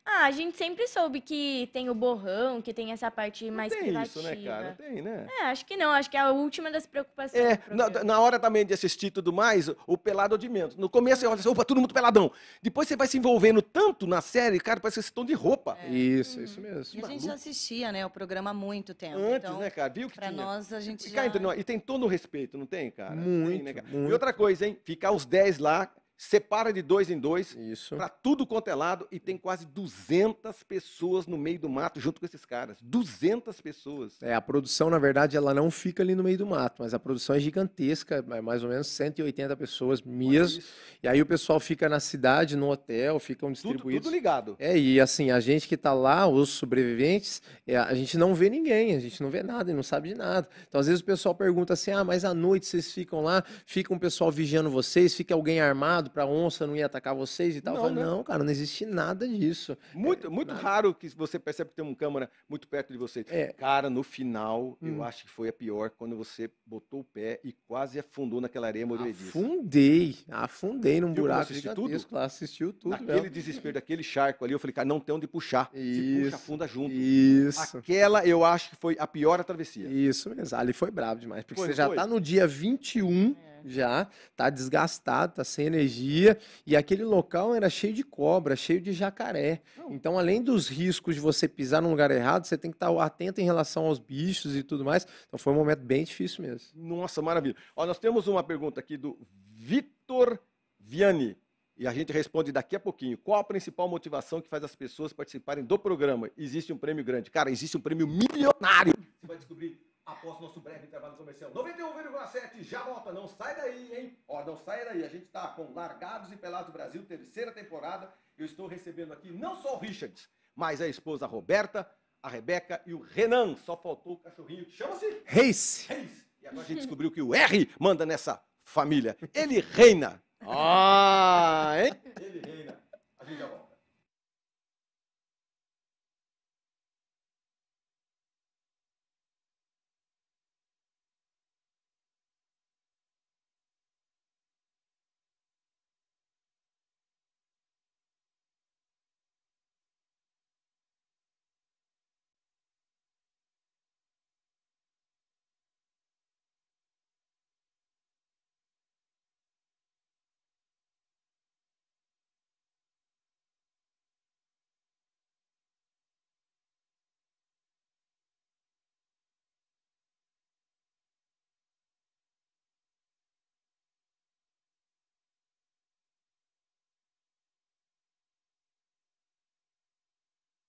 ah, a gente sempre soube que tem o borrão, que tem essa parte não mais tem privativa. isso, né, cara? Não tem, né? É, acho que não. Acho que é a última das preocupações. É, na, na, hora também de assistir tudo mais, o pelado é de menos. No começo você olha assim, opa, todo muito peladão. Depois você vai se envolvendo tanto na série, cara, parece que vocês estão de roupa. É. Isso, hum. isso mesmo. E a gente já assistia, né, o programa há muito tempo. Antes, então, né, cara? Viu que pra tinha? nós, a gente e, já... Cara, então, e tem todo o respeito, não tem, cara? Muito, tem, né, cara? muito. E outra coisa, hein? Ficar os 10 lá separa de dois em dois, para tudo quanto é lado, e tem quase 200 pessoas no meio do mato junto com esses caras. 200 pessoas. É, a produção, na verdade, ela não fica ali no meio do mato, mas a produção é gigantesca, é mais ou menos 180 pessoas mesmo. E aí o pessoal fica na cidade, no hotel, ficam distribuídos. Tudo, tudo ligado. É, e assim, a gente que está lá, os sobreviventes, é, a gente não vê ninguém, a gente não vê nada e não sabe de nada. Então, às vezes o pessoal pergunta assim, ah, mas à noite vocês ficam lá, fica um pessoal vigiando vocês, fica alguém armado, para onça não ia atacar vocês e tal. Não, falei, né? não cara, não existe nada disso. Muito, é, muito nada. raro que você percebe que tem um câmera muito perto de você. É. Cara, no final, hum. eu acho que foi a pior quando você botou o pé e quase afundou naquela areia movediça. Afundei, afundei num buraco gigantesco lá, assistiu tudo. Aquele desespero daquele charco ali, eu falei, cara, não tem onde puxar. Isso. Se puxa, afunda junto. Isso. Aquela, eu acho que foi a pior travessia. Isso mesmo, ali foi bravo demais, porque foi, você já foi. tá no dia 21... É já, tá desgastado, tá sem energia. E aquele local era cheio de cobra, cheio de jacaré. Não. Então, além dos riscos de você pisar num lugar errado, você tem que estar atento em relação aos bichos e tudo mais. Então, foi um momento bem difícil mesmo. Nossa, maravilha. Ó, nós temos uma pergunta aqui do Vitor Viani. E a gente responde daqui a pouquinho. Qual a principal motivação que faz as pessoas participarem do programa? Existe um prêmio grande. Cara, existe um prêmio milionário. Você vai descobrir após nosso breve intervalo comercial. 91,7, já volta, não sai daí, hein? Ó, não sai daí, a gente tá com Largados e Pelados Brasil, terceira temporada. Eu estou recebendo aqui não só o Richards, mas a esposa Roberta, a Rebeca e o Renan. Só faltou o cachorrinho que chama-se... Reis. Reis. E agora a gente descobriu que o R manda nessa família. Ele reina. Ah, hein? Ele reina.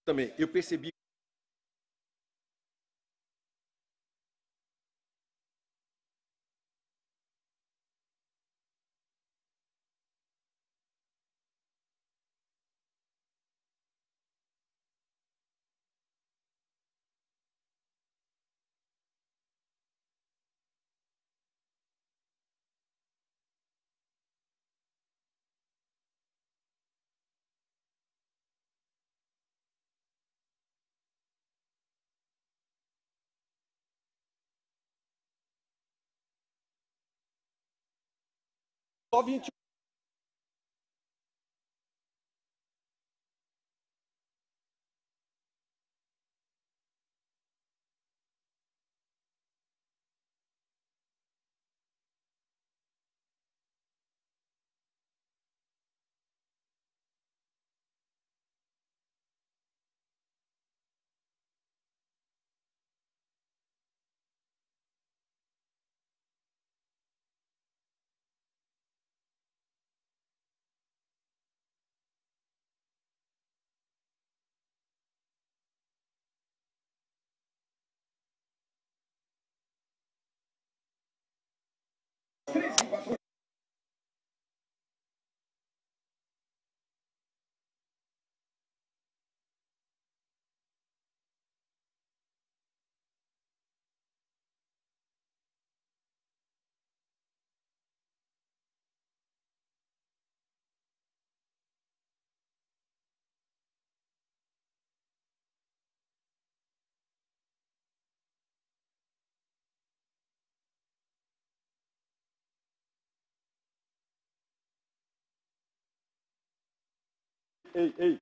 também eu percebi só 21 hey, hey.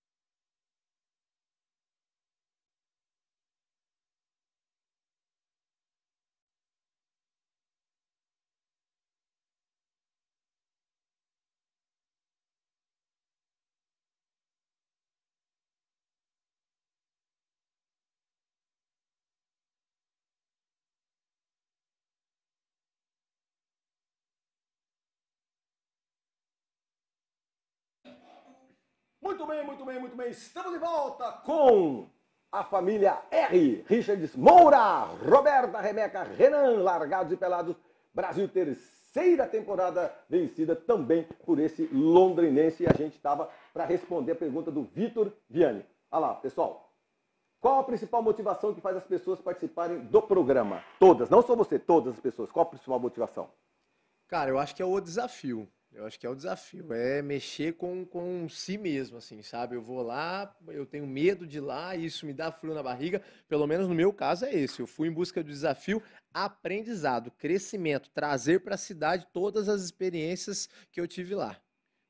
Muito bem, muito bem, muito bem. Estamos de volta com a família R. Richards Moura, Roberta, Rebeca, Renan, Largados e Pelados. Brasil, terceira temporada vencida também por esse londrinense. E a gente estava para responder a pergunta do Vitor Vianni. Olha lá, pessoal. Qual a principal motivação que faz as pessoas participarem do programa? Todas, não só você, todas as pessoas. Qual a principal motivação? Cara, eu acho que é o desafio. Eu acho que é o desafio, é mexer com, com si mesmo, assim, sabe? Eu vou lá, eu tenho medo de ir lá, isso me dá frio na barriga. Pelo menos no meu caso é esse. Eu fui em busca do desafio, aprendizado, crescimento, trazer para a cidade todas as experiências que eu tive lá.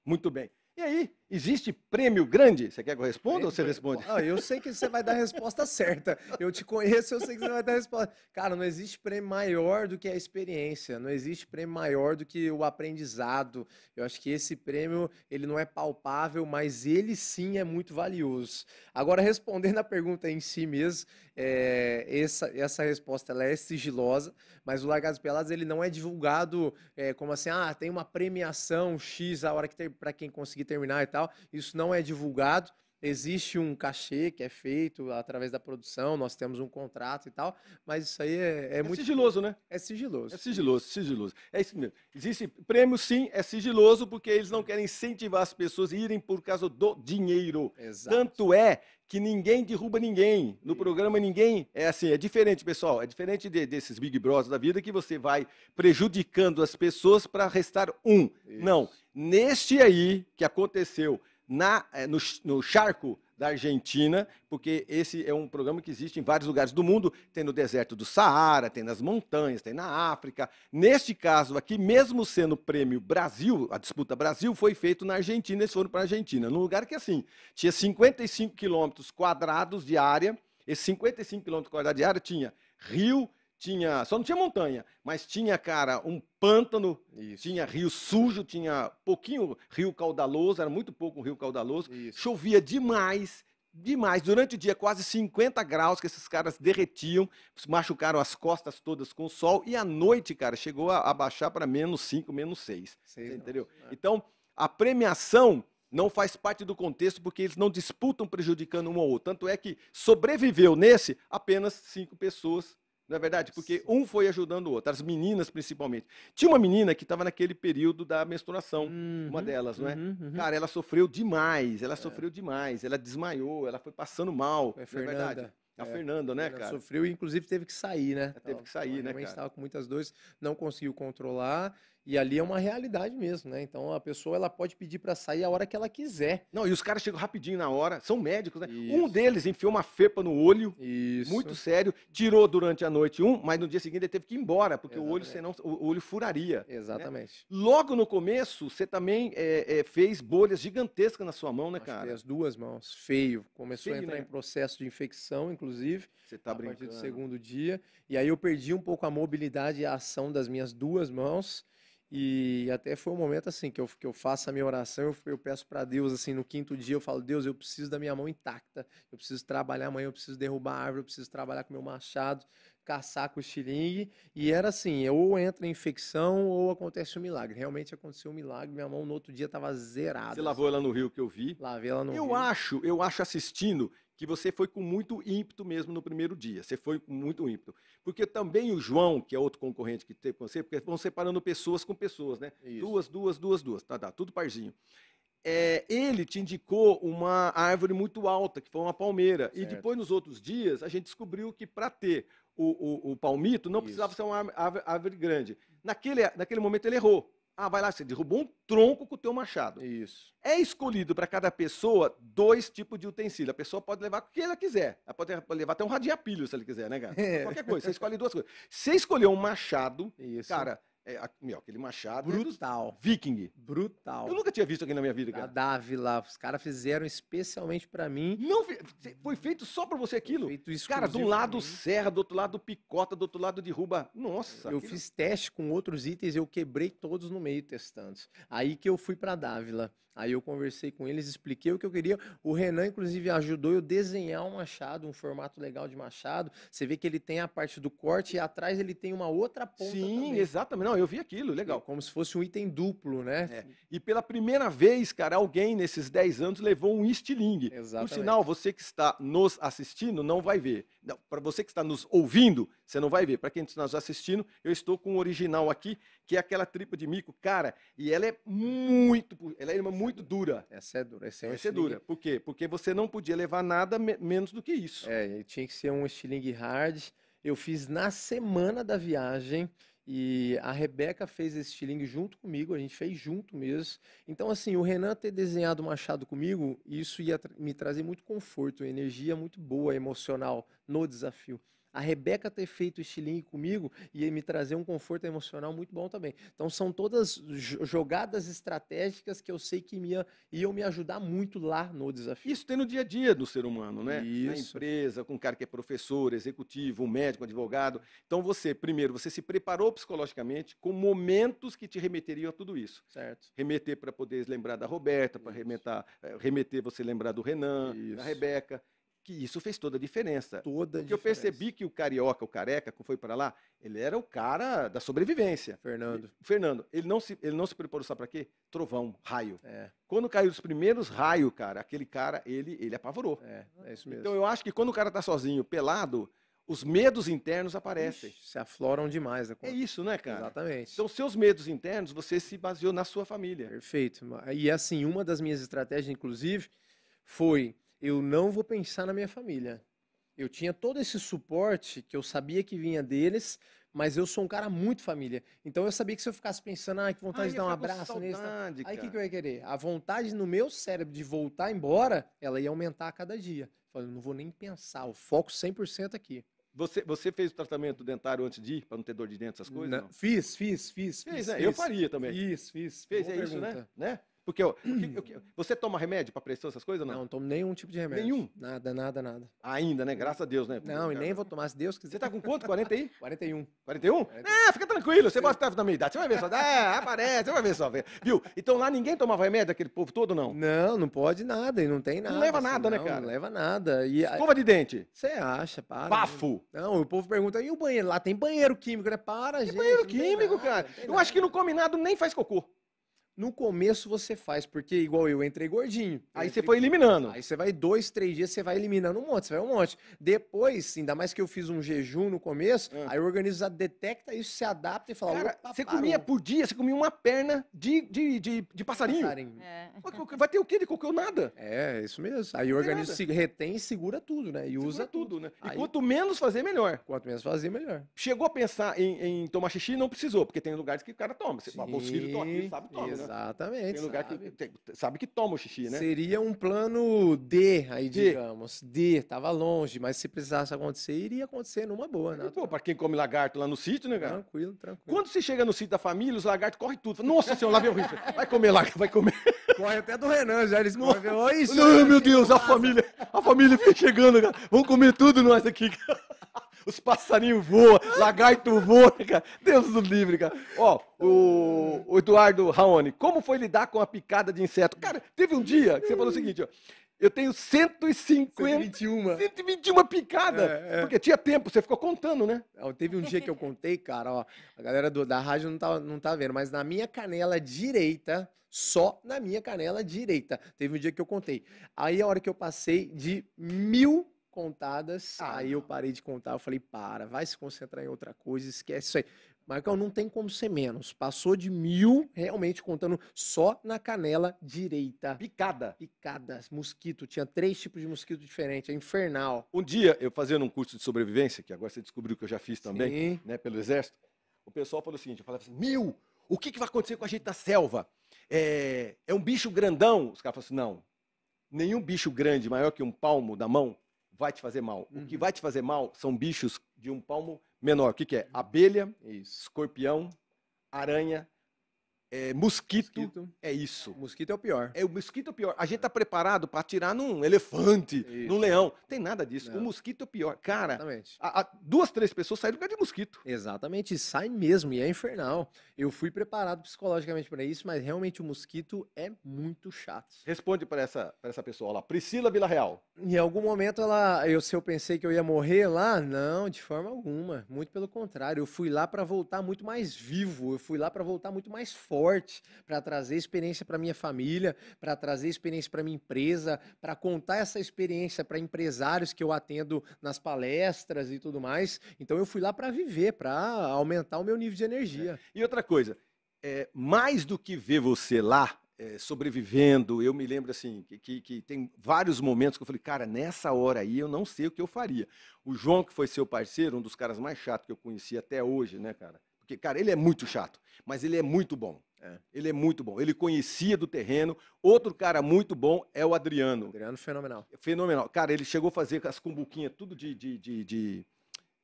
Muito bem. E aí, Existe prêmio grande? Você quer que eu responda prêmio ou você responde? Não, eu sei que você vai dar a resposta certa. Eu te conheço, eu sei que você vai dar a resposta. Cara, não existe prêmio maior do que a experiência, não existe prêmio maior do que o aprendizado. Eu acho que esse prêmio, ele não é palpável, mas ele sim é muito valioso. Agora, respondendo a pergunta em si mesmo, é, essa, essa resposta ela é sigilosa, mas o Largados Pelados ele não é divulgado é, como assim, ah, tem uma premiação X hora que para quem conseguir terminar e tal tal. Isso não é divulgado. Existe um cachê que é feito através da produção, nós temos um contrato e tal, mas isso aí é, é, é muito. sigiloso, né? É sigiloso. É sigiloso, sigiloso. É isso mesmo. Existe prêmio, sim, é sigiloso, porque eles não querem incentivar as pessoas a irem por causa do dinheiro. Exato. Tanto é que ninguém derruba ninguém. No programa, ninguém. É assim, é diferente, pessoal. É diferente de, desses Big brothers da vida que você vai prejudicando as pessoas para restar um. Isso. Não neste aí que aconteceu na, eh, no, no charco da Argentina, porque esse é um programa que existe em vários lugares do mundo, tem no deserto do Saara, tem nas montanhas, tem na África. Neste caso aqui, mesmo sendo prêmio Brasil, a disputa Brasil foi feito na Argentina, eles foram para a Argentina, num lugar que assim, tinha 55 quilômetros quadrados de área, esses 55 quilômetros quadrados de área tinha rio, tinha, só não tinha montanha, mas tinha, cara, um pântano, Isso. tinha rio sujo, tinha pouquinho rio caudaloso, era muito pouco um rio caudaloso, Isso. chovia demais, demais, durante o dia quase 50 graus que esses caras derretiam, machucaram as costas todas com o sol e à noite, cara, chegou a, a baixar para menos 5, menos 6, entendeu? É. Então, a premiação não faz parte do contexto porque eles não disputam prejudicando um ou outro. Tanto é que sobreviveu nesse apenas cinco pessoas não é verdade? Porque um foi ajudando o outro, as meninas principalmente. Tinha uma menina que estava naquele período da menstruação, uhum, uma delas, não é? Uhum, uhum. Cara, ela sofreu demais, ela é. sofreu demais, ela desmaiou, ela foi passando mal. É, Não é verdade? A é, Fernanda, né, cara? Sofreu e, inclusive, teve que sair, né? Ela teve que sair, ela, né, cara? estava com muitas dores, não conseguiu controlar e ali é uma realidade mesmo, né? Então a pessoa ela pode pedir para sair a hora que ela quiser. Não, e os caras chegam rapidinho na hora, são médicos, né? Isso. Um deles enfiou uma fepa no olho, Isso. muito sério, tirou durante a noite um, mas no dia seguinte ele teve que ir embora, porque Exatamente. o olho senão o olho furaria. Né? Exatamente. Né? Logo no começo, você também é, é, fez bolhas gigantescas na sua mão, né, cara? as duas mãos, feio. Começou feio, a entrar né? em processo de infecção, inclusive. Você tá a brincando. A partir do segundo dia. E aí eu perdi um pouco a mobilidade e a ação das minhas duas mãos. E até foi um momento assim que eu, que eu faço a minha oração, eu, eu peço para Deus assim, no quinto dia eu falo: "Deus, eu preciso da minha mão intacta. Eu preciso trabalhar amanhã, eu preciso derrubar a árvore, eu preciso trabalhar com meu machado, caçar com o xilingue. E era assim, ou entra infecção ou acontece um milagre. Realmente aconteceu um milagre, minha mão no outro dia estava zerada. Você lavou assim. ela no rio que eu vi? Lavei ela no eu rio. Eu acho, eu acho assistindo que você foi com muito ímpeto mesmo no primeiro dia. Você foi com muito ímpeto porque também o João, que é outro concorrente que teve com você, porque vão separando pessoas com pessoas, né? Isso. Duas, duas, duas, duas. Tá, tá, tudo parzinho. É, ele te indicou uma árvore muito alta, que foi uma palmeira. Certo. E depois, nos outros dias, a gente descobriu que para ter o, o, o, palmito não Isso. precisava ser uma árvore, árvore grande. Naquele, naquele momento ele errou. Ah, vai lá, você derrubou um tronco com o teu machado. Isso. É escolhido para cada pessoa dois tipos de utensílio. A pessoa pode levar o que ela quiser. Ela pode levar até um radiapilho, se ela quiser, né, cara? É. Qualquer coisa. Você escolhe duas coisas. Você escolheu um machado, Isso. cara, é, a, meu, aquele machado. É Brutal. É viking. Brutal. Eu nunca tinha visto aqui na minha vida, cara. Da Dávila, os caras fizeram especialmente para mim. Não, foi feito só para você aquilo? Foi feito Cara, de um lado serra, do outro lado picota, do outro lado derruba. Nossa. Eu aquilo... fiz teste com outros itens, eu quebrei todos no meio testando. Aí que eu fui para Dávila. Aí eu conversei com eles, expliquei o que eu queria. O Renan, inclusive, ajudou eu desenhar um machado, um formato legal de machado. Você vê que ele tem a parte do corte e atrás ele tem uma outra ponta. Sim, também. exatamente. Não, eu vi aquilo, legal. É como se fosse um item duplo, né? É. E pela primeira vez, cara, alguém nesses 10 anos levou um estilingue. Exatamente. Por sinal, você que está nos assistindo não vai ver. Para você que está nos ouvindo, você não vai ver. Para quem está nos assistindo, eu estou com o original aqui, que é aquela tripa de mico, cara, e ela é muito, ela é uma muito dura. Essa é dura, essa é, essa é dura. Por quê? Porque você não podia levar nada me menos do que isso. É, tinha que ser um estilingue hard. Eu fiz na semana da viagem. E a Rebeca fez esse estilingue junto comigo, a gente fez junto mesmo. Então, assim, o Renan ter desenhado o Machado comigo, isso ia me trazer muito conforto, energia muito boa, emocional no desafio a Rebeca ter feito o estilingue comigo e me trazer um conforto emocional muito bom também. Então são todas jogadas estratégicas que eu sei que me, iam me ajudar muito lá no desafio. Isso tem no dia a dia do ser humano, né? Isso. Na empresa, com um cara que é professor, executivo, médico, advogado. Então você, primeiro, você se preparou psicologicamente com momentos que te remeteriam a tudo isso. Certo. Remeter para poder lembrar da Roberta, para remeter, eh, remeter você lembrar do Renan, isso. da Rebeca que isso fez toda a diferença. Toda a Porque diferença. eu percebi que o carioca, o careca, que foi para lá, ele era o cara da sobrevivência. Fernando. Fernando, ele não se, ele não se preparou, só para quê? Trovão, raio. É. Quando caiu os primeiros raios, cara, aquele cara, ele, ele apavorou. É, é isso mesmo. Então eu acho que quando o cara tá sozinho, pelado, os medos internos aparecem. Ixi, se afloram demais. Né? É isso, né, cara? Exatamente. Então, seus medos internos, você se baseou na sua família. Perfeito. E assim, uma das minhas estratégias, inclusive, foi eu não vou pensar na minha família. Eu tinha todo esse suporte que eu sabia que vinha deles, mas eu sou um cara muito família. Então eu sabia que se eu ficasse pensando, ah, que vontade Ai, de dar um abraço nesse, Aí o que, que eu ia querer? A vontade no meu cérebro de voltar embora, ela ia aumentar a cada dia. Eu não vou nem pensar, o foco 100% aqui. Você, você fez o tratamento dentário antes de ir, para não ter dor de dente, essas coisas? Não, né? não? Fiz, fiz, fiz. fiz, né? fiz, Eu faria também. Fiz, fiz. Fez, é pergunta. isso, né? né? Porque eu, eu, eu, você toma remédio para pressão, essas coisas? Não, não tomo nenhum tipo de remédio. Nenhum? Nada, nada, nada. Ainda, né? Graças a Deus, né? Não, e nem vou tomar, se Deus quiser. Você tá com quanto? 40 aí? 41. 41? 41. Ah, fica tranquilo, você gosta da minha idade. Você vai ver só. É, aparece, você vai ver só. Viu? Então lá ninguém tomava remédio, aquele povo todo, não? Não, não pode nada, e não tem nada. Não leva assim, nada, né, não, né, cara? Não leva nada. E, Escova de dente. Você acha, para. Bafo. Não, o povo pergunta, e o banheiro? Lá tem banheiro químico, né? Para, tem gente. banheiro químico, nada, cara. Eu nada. acho que não combinado nem faz cocô. No começo você faz, porque igual eu entrei gordinho. Eu aí você foi eliminando. Aí você vai dois, três dias, você vai eliminando um monte, você vai um monte. Depois, ainda mais que eu fiz um jejum no começo, hum. aí o organismo detecta isso, se adapta e fala. Cara, você parou. comia por dia, você comia uma perna de, de, de, de passarinho. passarinho. É. Vai ter o quê? De qualquer nada. É, isso mesmo. Aí o organismo se retém e segura tudo, né? E segura usa tudo, tudo né? Aí... E quanto menos fazer, melhor. Quanto menos fazer, melhor. Chegou a pensar em, em tomar xixi, não precisou, porque tem lugares que o cara toma. Você, Sim, os filhos tomam, sabe, toma. Exato. Né? Exatamente. Tem lugar sabe. que tem, sabe que toma o xixi, né? Seria um plano D, aí D. digamos. D, tava longe, mas se precisasse acontecer, iria acontecer numa boa, né? Pô, pra quem come lagarto lá no sítio, né, cara? Tranquilo, tranquilo. Quando você chega no sítio da família, os lagartos correm tudo. Nossa senhora, lá vem o risco Vai comer lagarto, vai comer. Corre até do Renan já, eles morreram Oi, Não, meu Deus, a família, a família vem chegando, cara. Vão comer tudo nós aqui, cara os passarinhos voam, lagarto voa, cara. Deus do livre, cara. Ó, o, o Eduardo Raoni, como foi lidar com a picada de inseto? Cara, teve um dia que você falou o seguinte, ó. Eu tenho 150. 121. 121 picada. É, é. Porque tinha tempo, você ficou contando, né? Teve um dia que eu contei, cara, ó. A galera do, da rádio não tá, não tá vendo, mas na minha canela direita, só na minha canela direita. Teve um dia que eu contei. Aí a hora que eu passei de mil contadas. Ah, aí eu ah. parei de contar, eu falei, para, vai se concentrar em outra coisa, esquece isso aí. Marcão, não tem como ser menos. Passou de mil, realmente contando só na canela direita. Picada. Picada. Mosquito. Tinha três tipos de mosquito diferentes. É infernal. Um dia, eu fazendo um curso de sobrevivência, que agora você descobriu que eu já fiz também, Sim. né, pelo Exército, o pessoal falou o seguinte: eu falava assim, mil! O que, que vai acontecer com a gente da selva? É, é um bicho grandão? Os caras falaram assim: não. Nenhum bicho grande, maior que um palmo da mão, vai te fazer mal. Uhum. O que uhum. vai te fazer mal são bichos de um palmo menor. O que, que é? Uhum. Abelha, Isso. escorpião, aranha, é, mosquito, mosquito, é isso. Mosquito é o pior. É o mosquito é o pior. A gente tá preparado para atirar num elefante, isso. num leão. Tem nada disso. Não. O mosquito é o pior. Cara, a, a, duas, três pessoas saem do lugar de mosquito. Exatamente, sai mesmo e é infernal. Eu fui preparado psicologicamente para isso, mas realmente o mosquito é muito chato. Responde para essa, pra essa pessoa lá, Priscila Real. Em algum momento ela, eu se eu pensei que eu ia morrer lá, não, de forma alguma. Muito pelo contrário, eu fui lá para voltar muito mais vivo. Eu fui lá para voltar muito mais forte para trazer experiência para minha família, para trazer experiência para minha empresa, para contar essa experiência para empresários que eu atendo nas palestras e tudo mais. Então eu fui lá para viver, para aumentar o meu nível de energia. É. E outra coisa, é, mais do que ver você lá é, sobrevivendo, eu me lembro assim, que, que tem vários momentos que eu falei, cara, nessa hora aí eu não sei o que eu faria. O João, que foi seu parceiro, um dos caras mais chatos que eu conheci até hoje, né, cara? Porque, cara, ele é muito chato, mas ele é muito bom. É. Ele é muito bom. Ele conhecia do terreno. Outro cara muito bom é o Adriano. Adriano, fenomenal. Fenomenal. Cara, ele chegou a fazer as cumbuquinhas tudo de, de, de, de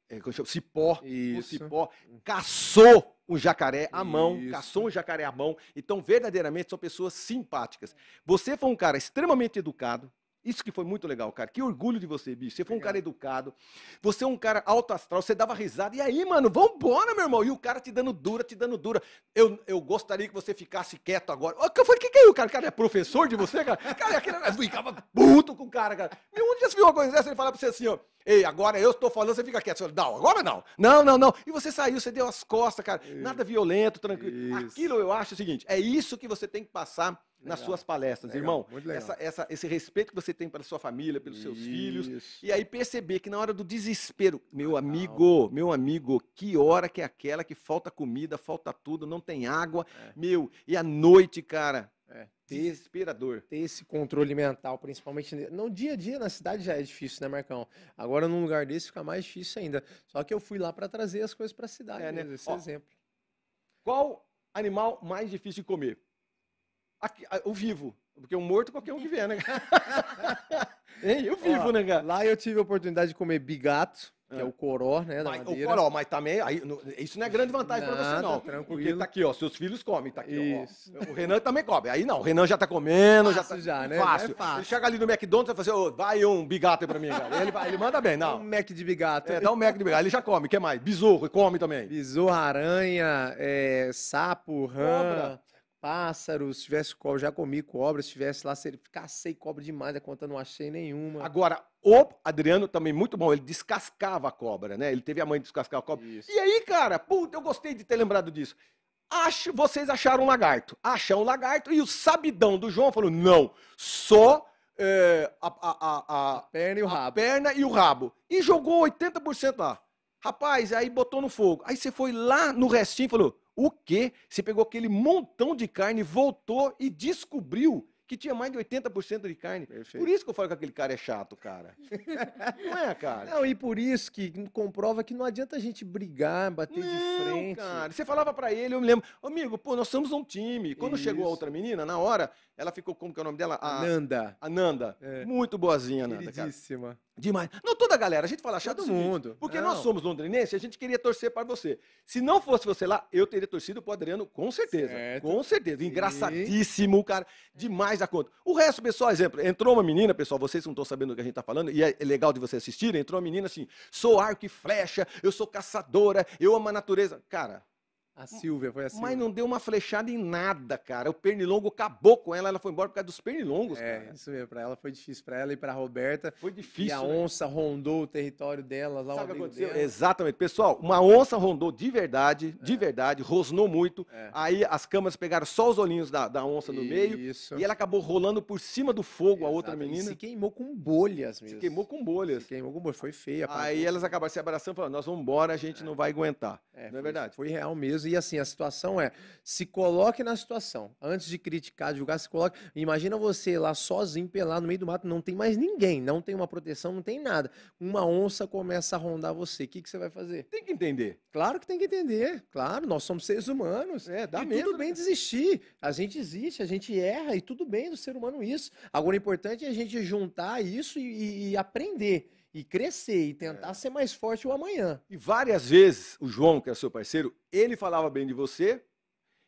é, cipó. Isso. cipó. Caçou um jacaré à mão, Isso. caçou um jacaré à mão. Então, verdadeiramente, são pessoas simpáticas. Você foi um cara extremamente educado, isso que foi muito legal, cara. Que orgulho de você, bicho. Você foi um cara educado. Você é um cara alto astral. Você dava risada. E aí, mano, vambora, meu irmão. E o cara te dando dura, te dando dura. Eu, eu gostaria que você ficasse quieto agora. O que foi? que, que é o cara? O cara é professor de você, cara? Cara, aquele ficava puto com o cara, cara. E um dia você viu uma coisa dessa, ele falava pra você assim, ó. Ei, agora eu estou falando, você fica quieto. Você fala, não, agora não. Não, não, não. E você saiu, você deu as costas, cara. Nada violento, tranquilo. Isso. Aquilo eu acho o seguinte: é isso que você tem que passar Legal. nas suas palestras, legal, irmão. Essa, essa, esse respeito que você tem pela sua família, pelos seus filhos. E aí perceber que na hora do desespero, meu legal. Ah, amigo, meu amigo, que hora que é aquela que falta comida, falta tudo, não tem água, é. meu, e à noite, cara. É. Desesperador. Ter esse controle mental, principalmente no dia a dia na cidade já é difícil, né, Marcão? Agora num lugar desse fica mais difícil ainda. Só que eu fui lá para trazer as coisas para a cidade, é, né? Esse Ó, exemplo. Qual animal mais difícil de comer? aqui, o vivo. Porque o morto qualquer um que vê, né? hein? eu vivo, Ó, né, cara? Lá eu tive a oportunidade de comer bigato, que é, é o coró, né, da mas, madeira. O coró, mas também, aí, no, isso não é grande vantagem para você, não. Tá tranquilo. Porque tá aqui, ó, seus filhos comem, tá aqui, isso. ó. O Renan também come. Aí não, o Renan já tá comendo, fácil já tá... Já, né? Fácil. É fácil. Ele chega ali no McDonald's e fala assim, oh, vai um bigato aí pra mim, cara. Ele, ele manda bem, não. um Mac de bigato. É, dá um Mac de bigato. Ele já come, o que mais? Besouro, come também. Besouro, aranha, é, sapo, rã... Cobra pássaros, se tivesse já comi cobra, se tivesse lá, se ele cacei cobra demais, a conta não achei nenhuma. Agora, o Adriano também muito bom, ele descascava a cobra, né? Ele teve a mãe de descascar a cobra. Isso. E aí, cara, puta, eu gostei de ter lembrado disso. Acho, vocês acharam um lagarto. Acham um lagarto e o sabidão do João falou: não, só é, a, a, a, a, perna e o rabo. perna e o rabo. E jogou 80% lá. Rapaz, aí botou no fogo. Aí você foi lá no restinho e falou: o que? Você pegou aquele montão de carne, voltou e descobriu que tinha mais de 80% de carne. Perfeito. Por isso que eu falo que aquele cara é chato, cara. não é, cara? Não, e por isso que comprova que não adianta a gente brigar, bater não, de frente. cara. Você falava para ele, eu me lembro, amigo, pô, nós somos um time. Quando isso. chegou a outra menina, na hora, ela ficou, como que é o nome dela? A Nanda. A Nanda. É. Muito boazinha, Nanda, cara. Demais. Não, toda a galera, a gente fala chato. Todo é mundo. Seguinte, porque não. nós somos londrinenses, a gente queria torcer para você. Se não fosse você lá, eu teria torcido pro Adriano, com certeza. Certo. Com certeza. Engraçadíssimo, cara. Demais mais conta. O resto, pessoal, exemplo, entrou uma menina, pessoal, vocês não estão sabendo o que a gente está falando, e é legal de vocês assistirem, entrou uma menina assim, sou arco e flecha, eu sou caçadora, eu amo a natureza. Cara, a Silvia foi assim. Mas não deu uma flechada em nada, cara. O pernilongo acabou com ela, ela foi embora por causa dos pernilongos, é, cara. isso mesmo, pra ela foi difícil, pra ela e pra Roberta. Foi difícil. E a né? onça rondou o território dela lá Sabe o que aconteceu? Dela. Exatamente. Pessoal, uma onça rondou de verdade, é. de verdade, rosnou muito. É. Aí as câmeras pegaram só os olhinhos da, da onça no meio. Isso. E ela acabou rolando por cima do fogo Exato. a outra menina. E se queimou com bolhas mesmo. Se queimou com bolhas. Se queimou com bolhas, foi feia. Aí elas acabaram se abraçando e falando, nós vamos embora, a gente é. não vai aguentar. É, não é verdade? Foi real mesmo e assim, a situação é: se coloque na situação. Antes de criticar, de julgar, se coloque. Imagina você lá sozinho, pelado, no meio do mato, não tem mais ninguém, não tem uma proteção, não tem nada. Uma onça começa a rondar você. O que, que você vai fazer? Tem que entender. Claro que tem que entender. Claro, nós somos seres humanos. É, dá e tudo né? bem né? desistir. A gente existe, a gente erra, e tudo bem do ser humano isso. Agora, o importante é a gente juntar isso e, e aprender e crescer e tentar é. ser mais forte o amanhã. E várias vezes o João, que é seu parceiro, ele falava bem de você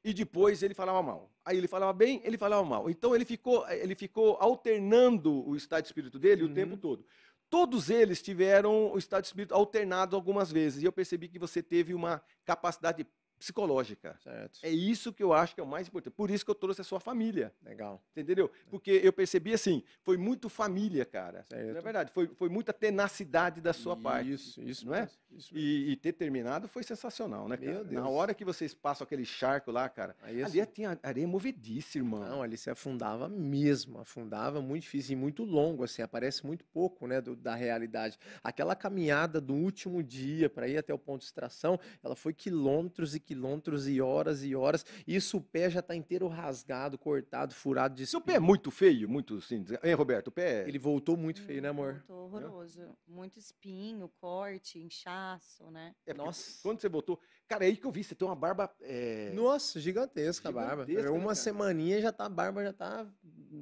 e depois ele falava mal. Aí ele falava bem, ele falava mal. Então ele ficou, ele ficou alternando o estado de espírito dele uhum. o tempo uhum. todo. Todos eles tiveram o estado de espírito alternado algumas vezes e eu percebi que você teve uma capacidade psicológica. Certo. É isso que eu acho que é o mais importante. Por isso que eu trouxe a sua família. Legal. Entendeu? É. Porque eu percebi assim, foi muito família, cara. É certo. Na verdade, foi, foi muita tenacidade da sua isso, parte. Isso, isso. Não é? Isso e, e, ter terminado foi sensacional, né, cara? Meu Deus. Na hora que vocês passam aquele charco lá, cara, Aí, é ali tinha areia movediça, irmão. Não, ali se afundava mesmo. Afundava muito difícil e muito longo, assim. Aparece muito pouco, né, do, da realidade. Aquela caminhada do último dia para ir até o ponto de extração, ela foi quilômetros e quilômetros e horas e horas. Isso o pé já está inteiro rasgado, cortado, furado de espinho. Seu pé é muito feio, muito sim. Hein, Roberto? O pé. É Ele voltou muito feio, né, hum, amor? Voltou horroroso. Muito espinho, corte, inchaço, né? É Nossa. Quando você voltou. Cara, é aí que eu vi, você tem uma barba. É... Nossa, gigantesca, gigantesca a barba. Né, uma cara? semaninha já tá, a barba já tá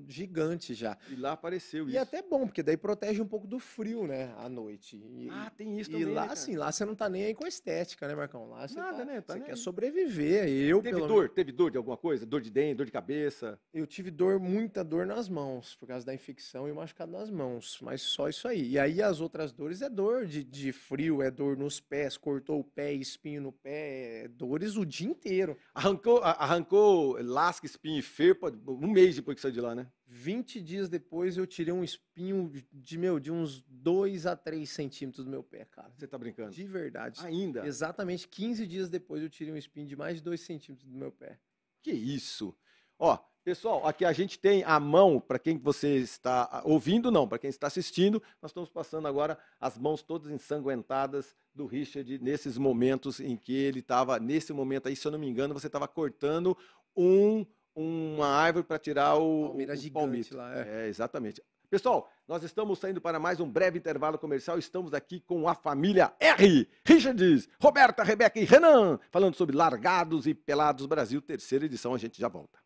gigante já. E lá apareceu e é isso. E até bom, porque daí protege um pouco do frio, né, à noite. E, ah, tem isso e também. E lá, né, assim, lá você não tá nem aí com estética, né, Marcão? Lá você, Nada, tá, né, tá você quer aí. sobreviver. Eu, teve pelo dor? Teve dor de alguma coisa? Dor de dente, dor de cabeça? Eu tive dor, muita dor nas mãos, por causa da infecção e machucado nas mãos. Mas só isso aí. E aí as outras dores é dor de, de frio, é dor nos pés, cortou o pé, espinho no pé é, dores o dia inteiro. Arrancou, arrancou lasca, espinho e ferpa um mês depois que saiu de lá, né? 20 dias depois eu tirei um espinho de, meu, de uns 2 a 3 centímetros do meu pé, cara. Você tá brincando? De verdade. Ainda? Exatamente 15 dias depois eu tirei um espinho de mais de 2 centímetros do meu pé. Que isso? Ó, Pessoal, aqui a gente tem a mão, para quem você está ouvindo, não, para quem está assistindo, nós estamos passando agora as mãos todas ensanguentadas do Richard nesses momentos em que ele estava, nesse momento aí, se eu não me engano, você estava cortando um, uma árvore para tirar o, Palmeira o palmito. Lá, é. é, exatamente. Pessoal, nós estamos saindo para mais um breve intervalo comercial. Estamos aqui com a família R. Richards, Roberta, Rebeca e Renan, falando sobre Largados e Pelados Brasil, terceira edição. A gente já volta.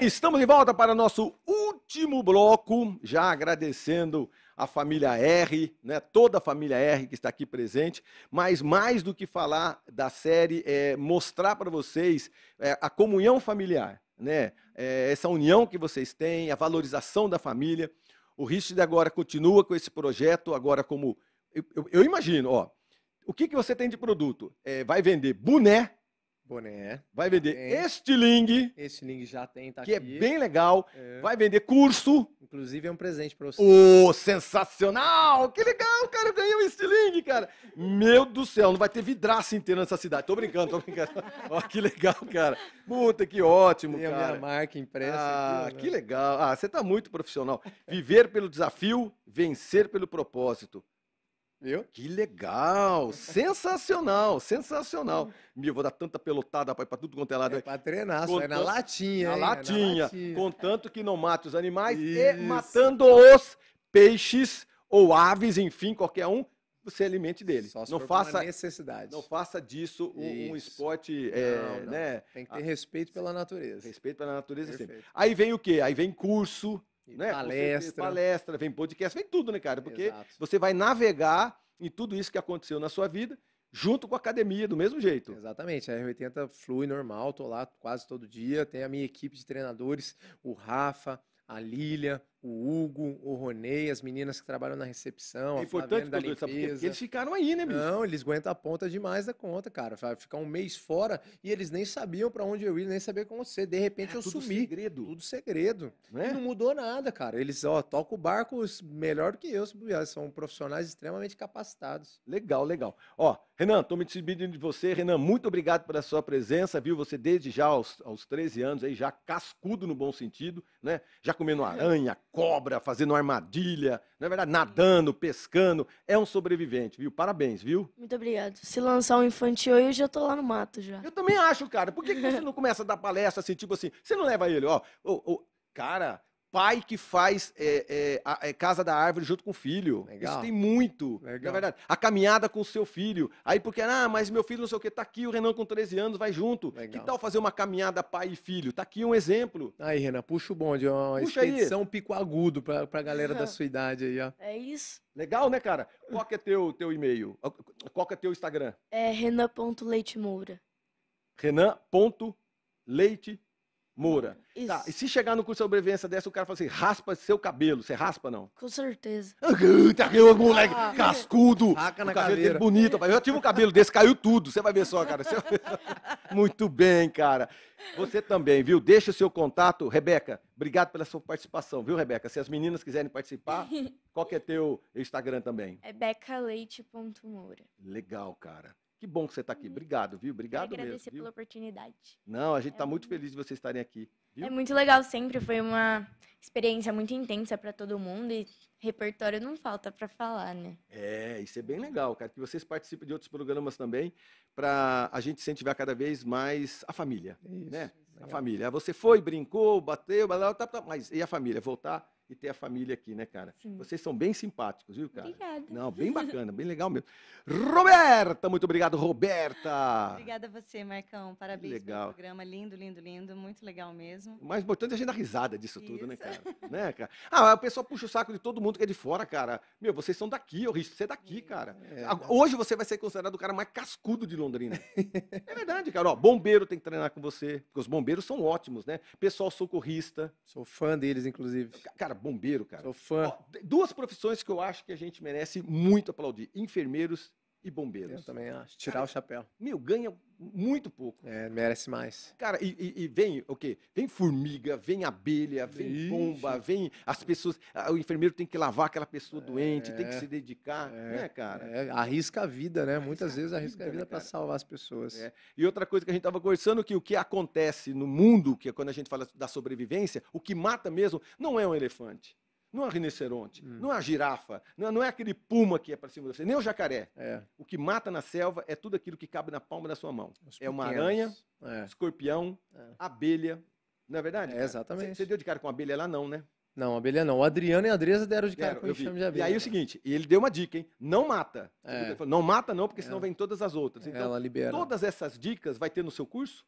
Estamos de volta para nosso último bloco, já agradecendo a família R, né, toda a família R que está aqui presente, mas mais do que falar da série, é mostrar para vocês é, a comunhão familiar, né, é, essa união que vocês têm, a valorização da família. O Richard agora continua com esse projeto, agora como. Eu, eu, eu imagino, ó, o que, que você tem de produto? É, vai vender boné, Boné. Vai vender tem. este link. Este link já tem, tá que é aqui. Que é bem legal. É. Vai vender curso. Inclusive é um presente pra você. Ô, oh, sensacional! Que legal, cara, ganhou este link, cara. Meu do céu, não vai ter vidraça inteira nessa cidade. Tô brincando, tô brincando. Ó, que legal, cara. Puta, que ótimo, tem cara. a minha marca impressa Ah, aqui, né? que legal. Ah, você tá muito profissional. Viver pelo desafio, vencer pelo propósito. Viu? Que legal! Sensacional! sensacional! Hum. Meu, vou dar tanta pelotada, rapaz, pra tudo quanto é lado. É pra treinar, só é na latinha. Na, latinha, Contanto que não mate os animais Isso. e matando os peixes ou aves, enfim, qualquer um, você alimente dele. Só se não faça necessidade. Não faça disso um, um esporte, não, é, não. né? Tem que ter ah, respeito pela natureza. Respeito pela natureza Perfeito. sempre. Aí vem o quê? Aí vem curso, né? Palestra. palestra, vem podcast, vem tudo, né, cara? Porque Exato. você vai navegar em tudo isso que aconteceu na sua vida, junto com a academia, do mesmo jeito. Exatamente, a R80 flui normal, tô lá quase todo dia, tem a minha equipe de treinadores, o Rafa, a Lilia, o Hugo, o Ronei, as meninas que trabalham na recepção, é importante a Flaviana da limpeza. Eles ficaram aí, né, bicho? Não, eles aguentam a ponta demais da conta, cara. Vai ficar um mês fora e eles nem sabiam para onde eu ia, nem sabiam como ser. De repente é, eu tudo sumi. segredo. Tudo segredo. Não, é? não mudou nada, cara. Eles, ó, tocam o barco melhor do que eu. São profissionais extremamente capacitados. Legal, legal. Ó, Renan, tô me despedindo de você. Renan, muito obrigado pela sua presença, viu? Você desde já aos, aos 13 anos aí, já cascudo no bom sentido, né? Já comendo é. aranha, cobra, fazendo armadilha, na é verdade, uhum. nadando, pescando. É um sobrevivente, viu? Parabéns, viu? Muito obrigado. Se lançar um infantil aí, eu já tô lá no mato já. Eu também acho, cara. Por que, que você não começa a dar palestra assim, tipo assim? Você não leva ele, ó. Oh, oh, cara, pai que faz é, é, a, é, casa da árvore junto com o filho. Legal. Isso tem muito, é Legal. na verdade. A caminhada com o seu filho. Aí porque, ah, mas meu filho não sei o que, tá aqui, o Renan com 13 anos, vai junto. Legal. Que tal fazer uma caminhada pai e filho? Tá aqui um exemplo. Aí, Renan, puxa o bonde, é uma puxa expedição aí. pico agudo pra, pra galera é. da sua idade aí, ó. É isso. Legal, né, cara? Qual que é teu, teu e-mail? Qual que é teu Instagram? É renan.leitemoura. Renan.leitemoura. Moura. Tá, Isso. Tá, e se chegar no curso de sobrevivência dessa, o cara fala assim, raspa seu cabelo. Você raspa, não? Com certeza. Tá moleque, ah, cascudo. Faca na cabelo dele bonito. Eu tive um cabelo desse, caiu tudo. Você vai ver só, cara. Muito bem, cara. Você também, viu? Deixa o seu contato. Rebeca, obrigado pela sua participação, viu, Rebeca? Se as meninas quiserem participar, qual que é teu Instagram também? Rebecaleite.moura. É Legal, cara. Que bom que você está aqui. Uhum. Obrigado, viu? Obrigado Eu mesmo. pela oportunidade. Não, a gente está é tá muito feliz de vocês estarem aqui. Viu? É muito legal sempre, foi uma experiência muito intensa para todo mundo e repertório não falta para falar, né? É, isso é bem legal, cara, que vocês participem de outros programas também para a gente incentivar cada vez mais a família, isso, né? Legal. A família. Ah, você foi, brincou, bateu, mas e a família voltar e ter a família aqui, né, cara? Sim. Vocês são bem simpáticos, viu, cara? Obrigada. Não, bem bacana, bem legal mesmo. Roberta, muito obrigado, Roberta. Obrigada a você, Marcão. Parabéns legal. pelo programa. Lindo, lindo, lindo. Muito legal mesmo. O mais importante é a gente dar risada disso Isso. tudo, né, cara? né, cara? Ah, o pessoal puxa o saco de todo mundo que é de fora, cara. Meu, vocês são daqui, eu risco você é daqui, cara. é. Hoje você vai ser considerado o cara mais cascudo de Londrina. é verdade, cara. Ó, bombeiro tem que treinar com você, porque os bombeiros são ótimos, né? Pessoal socorrista. Sou fã deles, inclusive. Cara, bombeiro, cara. Sou fã. Ó, duas profissões que eu acho que a gente merece muito aplaudir: enfermeiros e bombeiros. Eu também acho. Tirar cara, o chapéu. Meu, ganha muito pouco. É, merece mais. Cara, e, e, e vem o okay, quê? Vem formiga, vem abelha, vem Ixi. bomba, vem as pessoas. O enfermeiro tem que lavar aquela pessoa é, doente, tem que é. se dedicar, é, né, cara? É, arrisca a vida, né? Arrisca Muitas vezes arrisca a vida, né, para salvar as pessoas. É. E outra coisa que a gente estava conversando, que o que acontece no mundo, que é quando a gente fala da sobrevivência, o que mata mesmo não é um elefante não é o rinoceronte, hum. não é a girafa, não é, não é aquele puma que é para cima de você, nem o jacaré. É. O que mata na selva é tudo aquilo que cabe na palma da sua mão. Os é pequenos. uma aranha, é. escorpião, é. abelha. Não é verdade? É, exatamente. Você, deu de cara com abelha lá, não, né? Não, abelha não. O Adriano e a Andresa deram de cara com o enxame de abelha. E aí é o seguinte, e ele deu uma dica, hein? Não mata. É. Falou, não mata não, porque é. senão é. vem todas as outras. É, então, Ela libera. todas essas dicas vai ter no seu curso?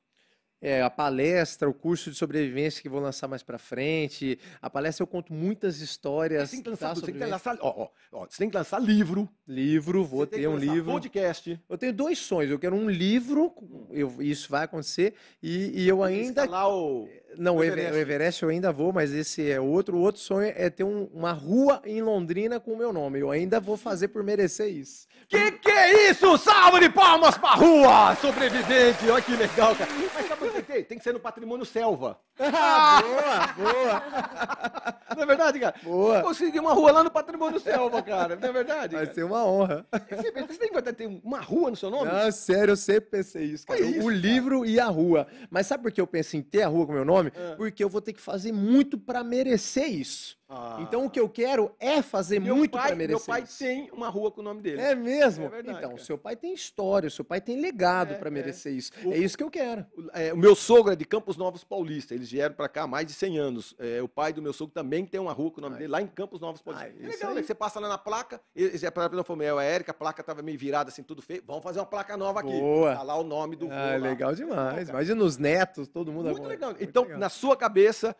É, a palestra, o curso de sobrevivência que vou lançar mais para frente. A palestra eu conto muitas histórias. Você tem que lançar, tá, você tem que lançar ó, ó, ó, você tem que lançar livro. Livro, vou você ter um livro. Podcast. Eu tenho dois sonhos. Eu quero um livro, eu, isso vai acontecer, e, e eu ainda. Que o não, o Everest. o Everest. eu ainda vou, mas esse é outro. O outro sonho é ter um, uma rua em Londrina com o meu nome. Eu ainda vou fazer por merecer isso. Que que é isso? Salve de palmas pra rua! Sobrevivente! Olha que legal, cara. Mas, falei, tem que ser no patrimônio selva. Ah, ah, boa, boa. Não é verdade, cara? Boa. Consegui uma rua lá no patrimônio selva, cara. Não é verdade? Vai cara? ser uma honra. Você, tem que ter uma rua no seu nome? Não, sério, eu sempre pensei isso, cara. É isso, o livro e a rua. Mas sabe por que eu pensei em ter a rua com meu nome? É. Porque eu vou ter que fazer muito para merecer isso. Ah. Então o que eu quero é fazer meu muito para merecer. Meu pai isso. tem uma rua com o nome dele. É mesmo? É verdade, então, cara. seu pai tem história, seu pai tem legado é, para é. merecer é. isso. O, é isso que eu quero. O, é, o, meu sogro é de Campos Novos Paulista. Eles vieram para cá há mais de 100 anos. É, o pai do meu sogro também tem uma rua com o nome Ai. dele lá em Campos Novos Paulista. Ai, é legal, né? Você passa lá na placa, eles é para a é, Érica, a placa estava meio virada assim, tudo feio. Vamos fazer uma placa nova aqui. Boa. Tá lá o nome do ah, Legal demais. Imagina os netos, todo mundo Muito agora. legal. Então, muito legal. na sua cabeça,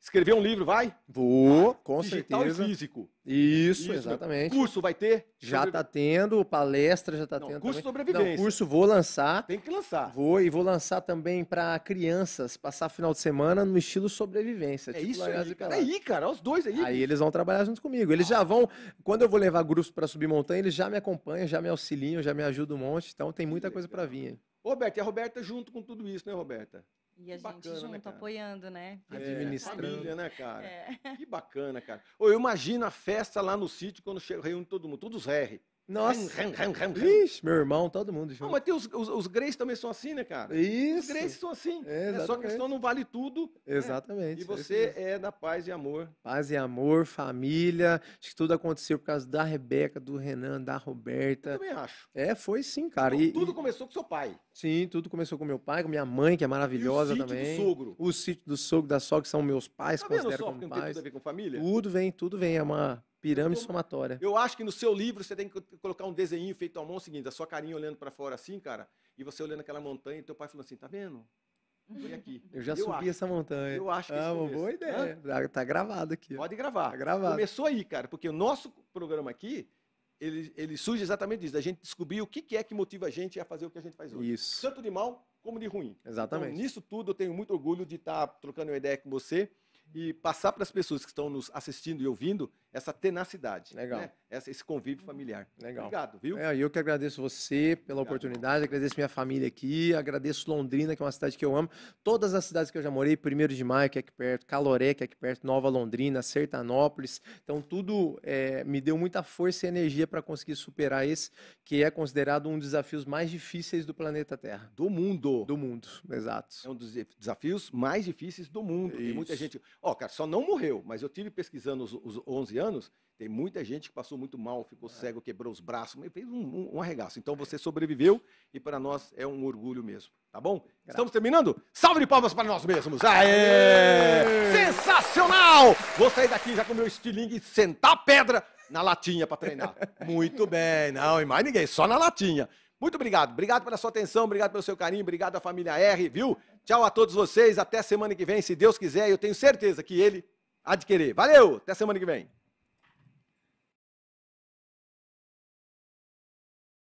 Escrever um livro, vai? Vou, com Digital certeza. E físico. Isso, Isso exatamente. Meu. Curso vai ter? Já está tendo, palestra já está tendo. Curso também. sobrevivência. Não, curso vou lançar. Tem que lançar. Vou e vou lançar também para crianças passar final de semana no estilo sobrevivência. É tipo isso aí, cara. É aí, cara. Os dois aí. Aí eles vão trabalhar junto comigo. Eles ah. já vão, quando eu vou levar grupos para subir montanha, eles já me acompanham, já me auxiliam, já me ajudam um monte. Então tem muita coisa para vir. Roberto, Roberta, e a Roberta junto com tudo isso, né, Roberta? E a gente né, junto, né, apoiando, né? É, Administrando. família, né, cara? É. Que bacana, cara. Ou eu imagino a festa lá no sítio, quando chega, reúne todo mundo, todos R. Nossa. Ram, Ixi, meu irmão, todo mundo junto. Não, mas tem os, os, os greys também são assim, né, cara? Isso. Os greys são assim. É, né? Só que questão não vale tudo. Né? Exatamente. Né? E você é, é da paz e amor. Paz e amor, família. Acho que tudo aconteceu por causa da Rebeca, do Renan, da Roberta. Eu também acho. É, foi sim, cara. Então, e, tudo e... começou com seu pai. Sim, tudo começou com meu pai, com minha mãe, que é maravilhosa o também. do sogro. O sítio do sogro, da sogra, que são meus pais, tá considero só, como pais. Tem tudo a ver com família? Tudo vem, tudo vem. É uma Pirâmide somatória. Eu acho que no seu livro você tem que colocar um desenho feito à mão, o seguinte, a sua carinha olhando para fora assim, cara, e você olhando aquela montanha, e teu pai falando assim, tá vendo? Foi aqui. Eu já eu subi acho. essa montanha. Eu acho que ah, é ah, uma boa ideia. Hã? Tá, tá gravado aqui. Pode gravar. Tá gravado. Começou aí, cara, porque o nosso programa aqui, ele, ele surge exatamente disso, da gente descobrir o que, que é que motiva a gente a fazer o que a gente faz hoje. Isso. Tanto de mal como de ruim. Então, exatamente. Então, nisso tudo, eu tenho muito orgulho de estar tá trocando uma ideia com você e passar para as pessoas que estão nos assistindo e ouvindo essa tenacidade. Legal. Né? essa, esse convívio familiar. Legal. Obrigado, viu? É, eu que agradeço você pela Obrigado. oportunidade, agradeço minha família aqui, agradeço Londrina, que é uma cidade que eu amo. Todas as cidades que eu já morei, Primeiro de Maio, que é aqui perto, Caloré, que é aqui perto, Nova Londrina, Sertanópolis. Então, tudo é, me deu muita força e energia para conseguir superar esse, que é considerado um dos desafios mais difíceis do planeta Terra. Do mundo. Do mundo, exato. É um dos desafios mais difíceis do mundo. Isso. E muita gente... Ó, oh, cara, só não morreu, mas eu tive pesquisando os, os 11 anos tem muita gente que passou muito mal, ficou é. cego, quebrou os braços, mas fez um, um, um arregaço. Então você sobreviveu e para nós é um orgulho mesmo, tá bom? Graças. Estamos terminando? Salve de palmas para nós mesmos! Aê! Aê! Sensacional! Vou sair daqui já com meu estilingue e sentar pedra na latinha para treinar. muito bem, não, e mais ninguém, só na latinha. Muito obrigado, obrigado pela sua atenção, obrigado pelo seu carinho, obrigado à família R, viu? Tchau a todos vocês, até semana que vem, se Deus quiser, eu tenho certeza que ele adquirir. Valeu, até semana que vem.